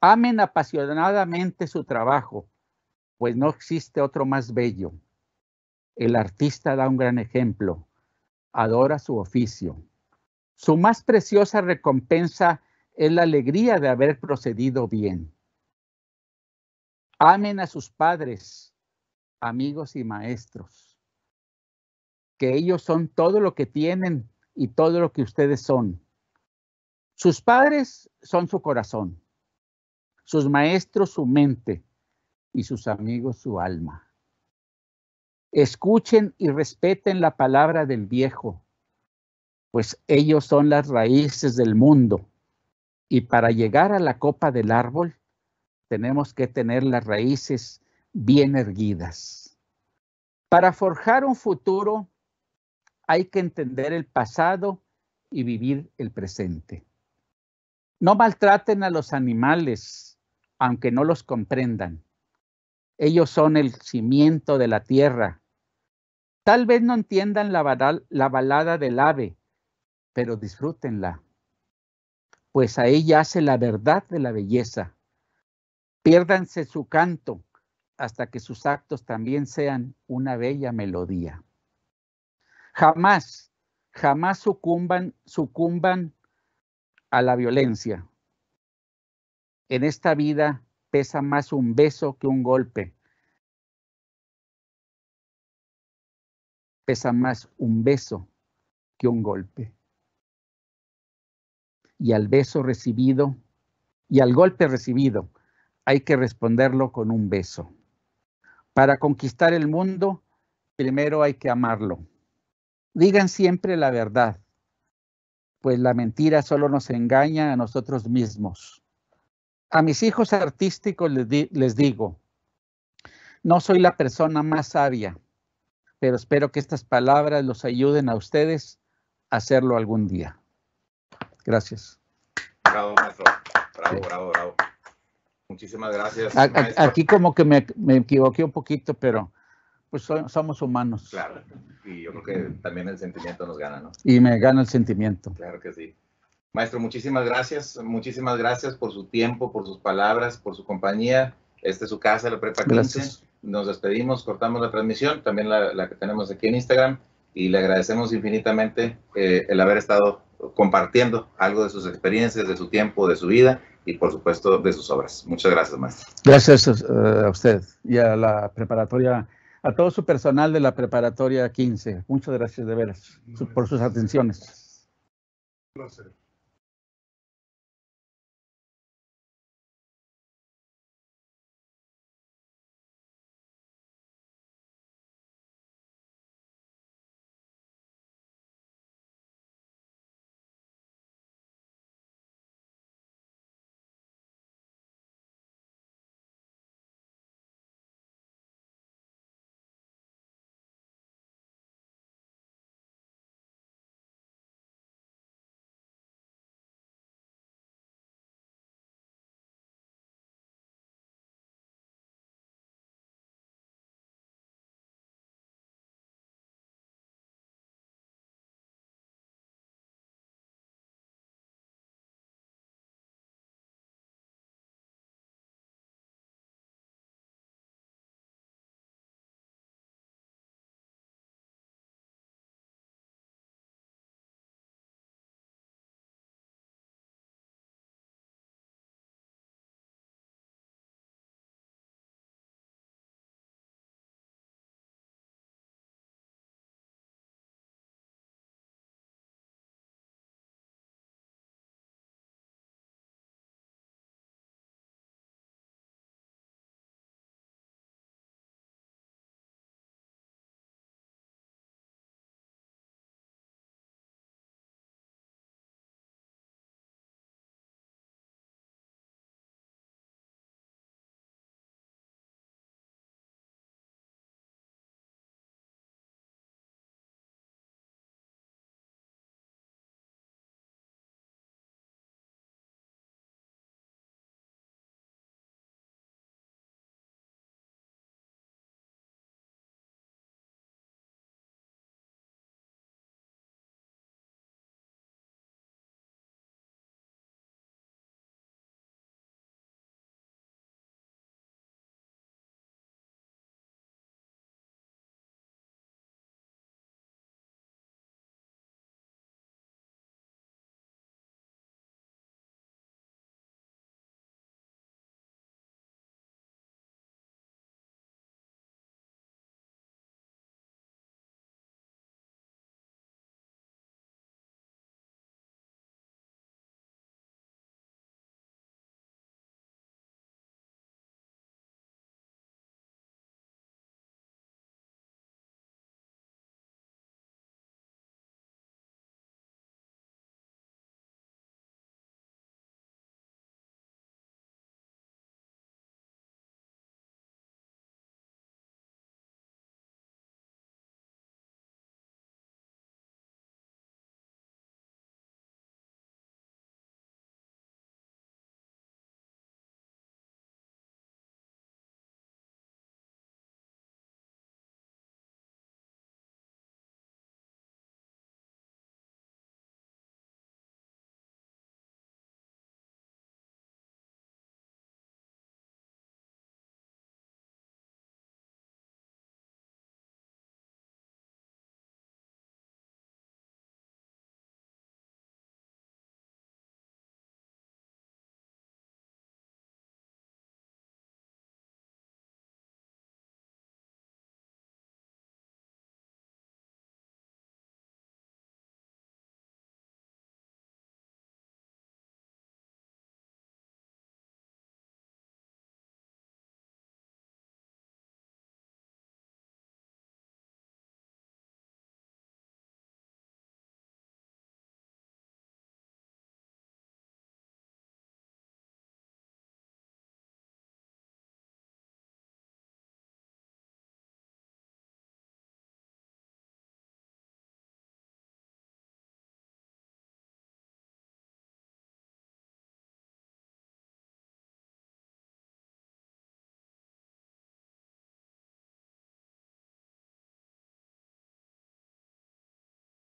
Amen apasionadamente su trabajo, pues no existe otro más bello. El artista da un gran ejemplo, adora su oficio. Su más preciosa recompensa es la alegría de haber procedido bien. Amen a sus padres, amigos y maestros que ellos son todo lo que tienen y todo lo que ustedes son. Sus padres son su corazón, sus maestros su mente y sus amigos su alma. Escuchen y respeten la palabra del viejo, pues ellos son las raíces del mundo. Y para llegar a la copa del árbol, tenemos que tener las raíces bien erguidas. Para forjar un futuro hay que entender el pasado y vivir el presente. No maltraten a los animales, aunque no los comprendan. Ellos son el cimiento de la tierra. Tal vez no entiendan la, la balada del ave, pero disfrútenla, pues a ella hace la verdad de la belleza. Piérdanse su canto hasta que sus actos también sean una bella melodía. Jamás, jamás sucumban, sucumban a la violencia. En esta vida pesa más un beso que un golpe. Pesa más un beso que un golpe. Y al beso recibido y al golpe recibido hay que responderlo con un beso. Para conquistar el mundo, primero hay que amarlo. Digan siempre la verdad, pues la mentira solo nos engaña a nosotros mismos. A mis hijos artísticos les, digo, no soy la persona más sabia, pero espero que estas palabras los ayuden a ustedes a hacerlo algún día. Gracias. Bravo, Bravo, bravo, Muchísimas gracias. aquí como que me equivoqué un poquito, pero pues somos humanos. Claro, y yo creo que también el sentimiento nos gana, ¿no? Y me gana el sentimiento. Claro que sí. Maestro, muchísimas gracias, muchísimas gracias por su tiempo, por sus palabras, por su compañía. Esta es su casa, la Prepa Nos despedimos, cortamos la transmisión, también la, que tenemos aquí en Instagram, y le agradecemos infinitamente eh, el haber estado compartiendo algo de sus experiencias, de su tiempo, de su vida y por supuesto de sus obras. Muchas gracias, maestro. Gracias eh, a usted y a la preparatoria a todo su personal de la preparatoria 15. Muchas gracias de veras por sus atenciones.